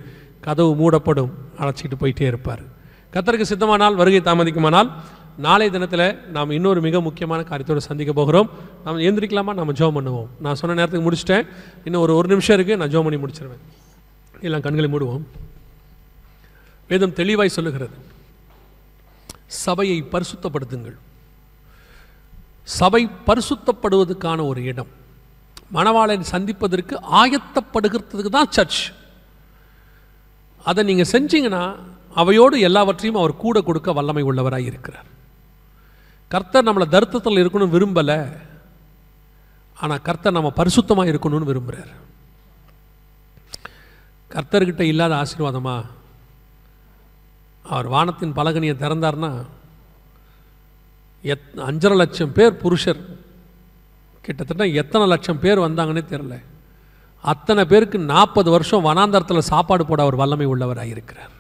கதவு மூடப்படும் அழைச்சிக்கிட்டு போயிட்டே இருப்பார் கத்தருக்கு சித்தமானால் வருகை தாமதிக்குமானால் நாளைய தினத்தில் நாம் இன்னொரு மிக முக்கியமான காரியத்தோடு சந்திக்க போகிறோம் நம்ம எந்திரிக்கலாமா நம்ம ஜோம் பண்ணுவோம் நான் சொன்ன நேரத்துக்கு முடிச்சுட்டேன் இன்னும் ஒரு ஒரு நிமிஷம் இருக்குது நான் ஜோம் பண்ணி முடிச்சிருவேன் எல்லாம் கண்களை மூடுவோம் வேதம் தெளிவாய் சொல்லுகிறது சபையை பரிசுத்தப்படுத்துங்கள் சபை பரிசுத்தப்படுவதற்கான ஒரு இடம் மணவாளன் சந்திப்பதற்கு ஆயத்தப்படுகிறதுக்கு தான் சர்ச் அதை நீங்கள் செஞ்சீங்கன்னா அவையோடு எல்லாவற்றையும் அவர் கூட கொடுக்க வல்லமை உள்ளவராக இருக்கிறார் கர்த்தர் நம்மளை தருத்தத்தில் இருக்கணும்னு விரும்பலை ஆனால் கர்த்தர் நம்ம பரிசுத்தமாக இருக்கணும்னு விரும்புகிறார் கர்த்தர்கிட்ட இல்லாத ஆசீர்வாதமா அவர் வானத்தின் பலகனியை திறந்தார்னா எத் அஞ்சரை லட்சம் பேர் புருஷர் கிட்டத்தட்ட எத்தனை லட்சம் பேர் வந்தாங்கன்னே தெரில அத்தனை பேருக்கு நாற்பது வருஷம் வனாந்தரத்தில் சாப்பாடு போட அவர் வல்லமை உள்ளவராக இருக்கிறார்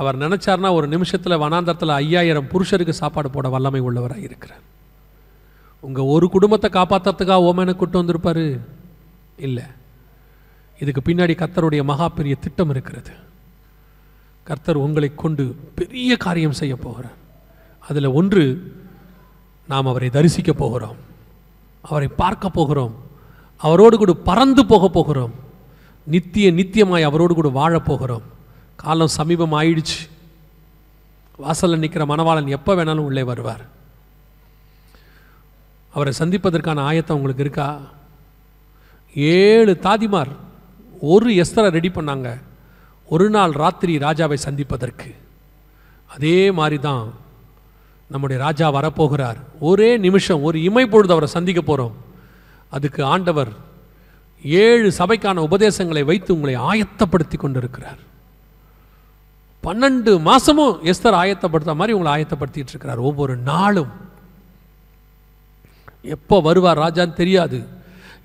அவர் நினைச்சார்னா ஒரு நிமிஷத்தில் வனாந்தரத்தில் ஐயாயிரம் புருஷருக்கு சாப்பாடு போட வல்லமை உள்ளவராக இருக்கிறார் உங்கள் ஒரு குடும்பத்தை காப்பாற்றுறதுக்காக ஓமேனை கூட்டு வந்திருப்பார் இல்லை இதுக்கு பின்னாடி கர்த்தருடைய மகா பெரிய திட்டம் இருக்கிறது கர்த்தர் உங்களை கொண்டு பெரிய காரியம் செய்ய போகிறார் அதில் ஒன்று நாம் அவரை தரிசிக்க போகிறோம் அவரை பார்க்க போகிறோம் அவரோடு கூட பறந்து போக போகிறோம் நித்திய நித்தியமாய் அவரோடு கூட வாழப்போகிறோம் காலம் சமீபம் ஆயிடுச்சு வாசலில் நிற்கிற மணவாளன் எப்போ வேணாலும் உள்ளே வருவார் அவரை சந்திப்பதற்கான ஆயத்தம் உங்களுக்கு இருக்கா ஏழு தாதிமார் ஒரு எஸ்தரை ரெடி பண்ணாங்க ஒரு நாள் ராத்திரி ராஜாவை சந்திப்பதற்கு அதே மாதிரி தான் நம்முடைய ராஜா வரப்போகிறார் ஒரே நிமிஷம் ஒரு இமை பொழுது அவரை சந்திக்க போகிறோம் அதுக்கு ஆண்டவர் ஏழு சபைக்கான உபதேசங்களை வைத்து உங்களை ஆயத்தப்படுத்தி கொண்டிருக்கிறார் பன்னெண்டு மாதமும் எஸ்தர் ஆயத்தப்படுத்த மாதிரி உங்களை ஆயத்தப்படுத்திட்டு இருக்கிறார் ஒவ்வொரு நாளும் எப்போ வருவார் ராஜான்னு தெரியாது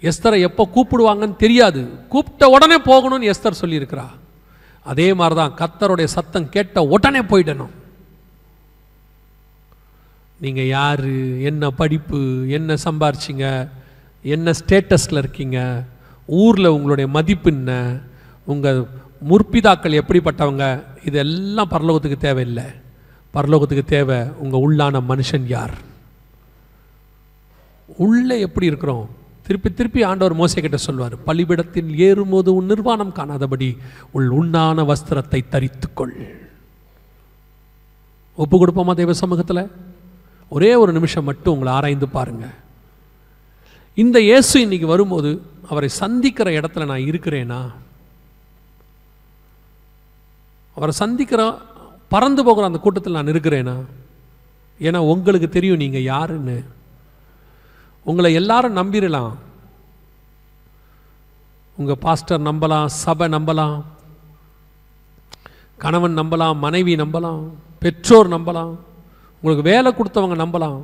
எஸ்தரை எப்போ கூப்பிடுவாங்கன்னு தெரியாது கூப்பிட்ட உடனே போகணும்னு எஸ்தர் சொல்லியிருக்கிறா அதே மாதிரி தான் கத்தருடைய சத்தம் கேட்ட உடனே போயிடணும் நீங்கள் யார் என்ன படிப்பு என்ன சம்பாரிச்சிங்க என்ன ஸ்டேட்டஸில் இருக்கீங்க ஊரில் உங்களுடைய மதிப்பு என்ன உங்கள் முற்பிதாக்கள் எப்படிப்பட்டவங்க இதெல்லாம் பரலோகத்துக்கு தேவையில்லை பரலோகத்துக்கு தேவை உங்கள் உள்ளான மனுஷன் யார் உள்ளே எப்படி இருக்கிறோம் திருப்பி திருப்பி ஆண்டவர் மோசைக்கிட்ட சொல்வார் பலிபிடத்தில் ஏறும்போது உன் நிர்வாணம் காணாதபடி உள் உண்ணான வஸ்திரத்தை தரித்துக்கொள் ஒப்பு கொடுப்போமா தெய்வ சமூகத்தில் ஒரே ஒரு நிமிஷம் மட்டும் உங்களை ஆராய்ந்து பாருங்கள் இந்த இயேசு இன்னைக்கு வரும்போது அவரை சந்திக்கிற இடத்துல நான் இருக்கிறேனா அவரை சந்திக்கிற பறந்து போகிற அந்த கூட்டத்தில் நான் இருக்கிறேனா ஏன்னா உங்களுக்கு தெரியும் நீங்கள் யாருன்னு உங்களை எல்லாரும் நம்பிடலாம் உங்கள் பாஸ்டர் நம்பலாம் சபை நம்பலாம் கணவன் நம்பலாம் மனைவி நம்பலாம் பெற்றோர் நம்பலாம் உங்களுக்கு வேலை கொடுத்தவங்க நம்பலாம்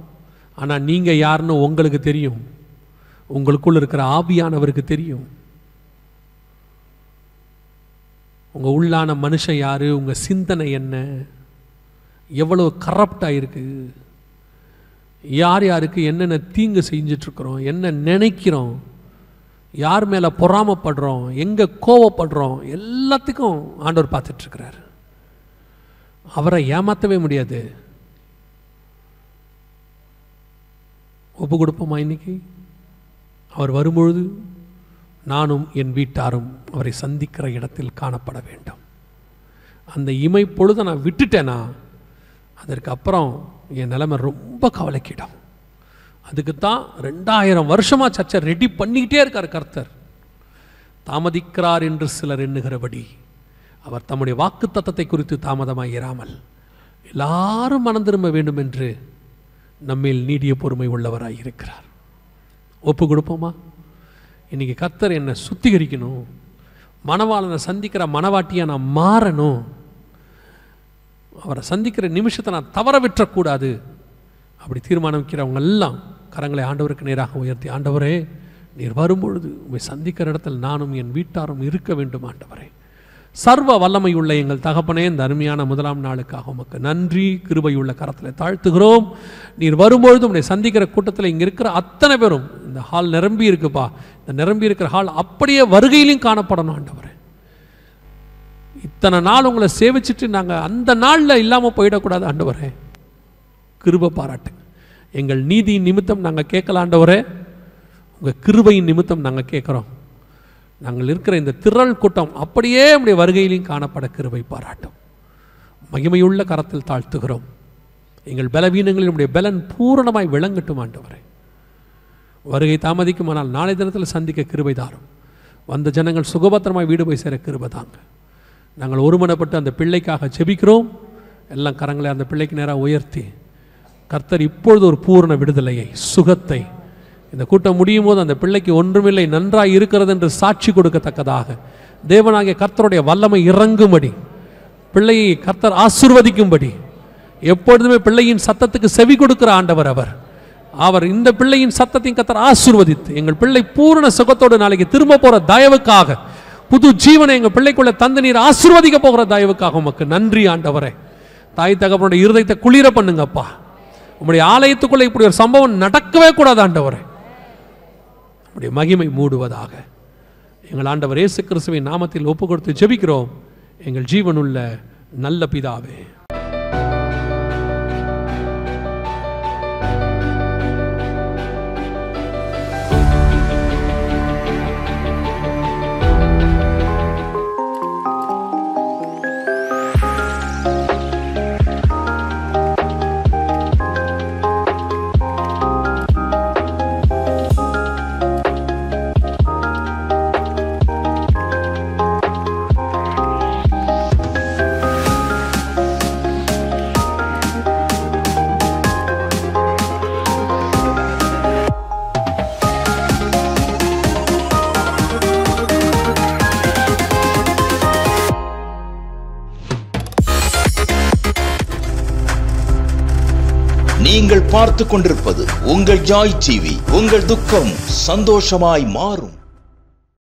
ஆனால் நீங்கள் யாருன்னு உங்களுக்கு தெரியும் உங்களுக்குள்ள இருக்கிற ஆவியானவருக்கு தெரியும் உங்கள் உள்ளான மனுஷன் யார் உங்கள் சிந்தனை என்ன எவ்வளோ கரப்டாக இருக்குது யார் யாருக்கு என்னென்ன தீங்கு செஞ்சிட்ருக்குறோம் என்ன நினைக்கிறோம் யார் மேலே பொறாமப்படுறோம் எங்கே கோவப்படுறோம் எல்லாத்துக்கும் ஆண்டவர் பார்த்துட்ருக்கிறார் அவரை ஏமாற்றவே முடியாது ஒப்பு கொடுப்போமா இன்னைக்கு அவர் வரும்பொழுது நானும் என் வீட்டாரும் அவரை சந்திக்கிற இடத்தில் காணப்பட வேண்டும் அந்த இமை பொழுதை நான் விட்டுட்டேன்னா அதற்கு அப்புறம் என் நிலைமை ரொம்ப கவலைக்கிடும் அதுக்கு தான் ரெண்டாயிரம் வருஷமாக சர்ச்சை ரெடி பண்ணிக்கிட்டே இருக்கார் கர்த்தர் தாமதிக்கிறார் என்று சிலர் எண்ணுகிறபடி அவர் தம்முடைய வாக்கு தத்தத்தை குறித்து தாமதமாக இராமல் எல்லாரும் மனம் திரும்ப வேண்டும் என்று நம்மில் நீடிய பொறுமை உள்ளவராக இருக்கிறார் ஒப்பு கொடுப்போமா இன்றைக்கி கத்தர் என்னை சுத்திகரிக்கணும் மணவாளனை சந்திக்கிற மணவாட்டியாக நான் மாறணும் அவரை சந்திக்கிற நிமிஷத்தை நான் தவற விட்டுறக்கூடாது அப்படி தீர்மானிக்கிறவங்க எல்லாம் கரங்களை ஆண்டவருக்கு நேராக உயர்த்தி ஆண்டவரே நீர் வரும்பொழுது உங்களை சந்திக்கிற இடத்தில் நானும் என் வீட்டாரும் இருக்க வேண்டும் ஆண்டவரே சர்வ வல்லமையுள்ள எங்கள் தகப்பனே இந்த அருமையான முதலாம் நாளுக்காக உமக்கு நன்றி கிருபையுள்ள கரத்தில் தாழ்த்துகிறோம் நீர் வரும்பொழுது உடைய சந்திக்கிற கூட்டத்தில் இங்கே இருக்கிற அத்தனை பேரும் இந்த ஹால் நிரம்பி இருக்குப்பா இந்த நிரம்பி இருக்கிற ஹால் அப்படியே வருகையிலையும் காணப்படணும் ஆண்டவர் இத்தனை நாள் உங்களை சேவிச்சிட்டு நாங்கள் அந்த நாளில் இல்லாமல் போயிடக்கூடாது ஆண்டவரே கிருபை பாராட்டு எங்கள் நீதியின் நிமித்தம் நாங்கள் கேட்கலாண்டவரே உங்கள் கிருபையின் நிமித்தம் நாங்கள் கேட்குறோம் நாங்கள் இருக்கிற இந்த திரள் கூட்டம் அப்படியே நம்முடைய வருகையிலையும் காணப்பட கிருவை பாராட்டும் மகிமையுள்ள கரத்தில் தாழ்த்துகிறோம் எங்கள் பலவீனங்களில் நம்முடைய பலன் பூரணமாய் விளங்கட்டும் ஆண்டவரே வருகை தாமதிக்குமானால் நாளை தினத்தில் சந்திக்க கிருபை தாரும் வந்த ஜனங்கள் சுகபத்திரமாய் வீடு போய் சேர கிருபை தாங்க நாங்கள் ஒருமனப்பட்டு அந்த பிள்ளைக்காக செபிக்கிறோம் எல்லாம் கரங்களை அந்த பிள்ளைக்கு நேராக உயர்த்தி கர்த்தர் இப்பொழுது ஒரு பூரண விடுதலையை சுகத்தை இந்த கூட்டம் முடியும் போது அந்த பிள்ளைக்கு ஒன்றுமில்லை நன்றாக இருக்கிறது என்று சாட்சி கொடுக்கத்தக்கதாக தேவனாகிய கர்த்தருடைய வல்லமை இறங்கும்படி பிள்ளையை கர்த்தர் ஆசிர்வதிக்கும்படி எப்பொழுதுமே பிள்ளையின் சத்தத்துக்கு செவி கொடுக்கிற ஆண்டவர் அவர் அவர் இந்த பிள்ளையின் சத்தத்தையும் கத்தர் ஆசிர்வதித்து எங்கள் பிள்ளை பூரண சுகத்தோடு நாளைக்கு திரும்ப போகிற தயவுக்காக புது ஜீவனை எங்கள் பிள்ளைக்குள்ள தந்த நீர் ஆசிர்வதிக்க போகிற தயவுக்காக உமக்கு நன்றி ஆண்டவரே தாய் தகப்பனுடைய இருதயத்தை குளிர பண்ணுங்கப்பா உங்களுடைய ஆலயத்துக்குள்ளே இப்படி ஒரு சம்பவம் நடக்கவே கூடாது ஆண்டவரே அப்படி மகிமை மூடுவதாக எங்கள் ஆண்டவர் இயேசு கிறிஸ்துவின் நாமத்தில் ஒப்பு கொடுத்து ஜெபிக்கிறோம் எங்கள் ஜீவனுள்ள நல்ல பிதாவே பார்த்து கொண்டிருப்பது உங்கள் ஜாய் டிவி உங்கள் துக்கம் சந்தோஷமாய் மாறும்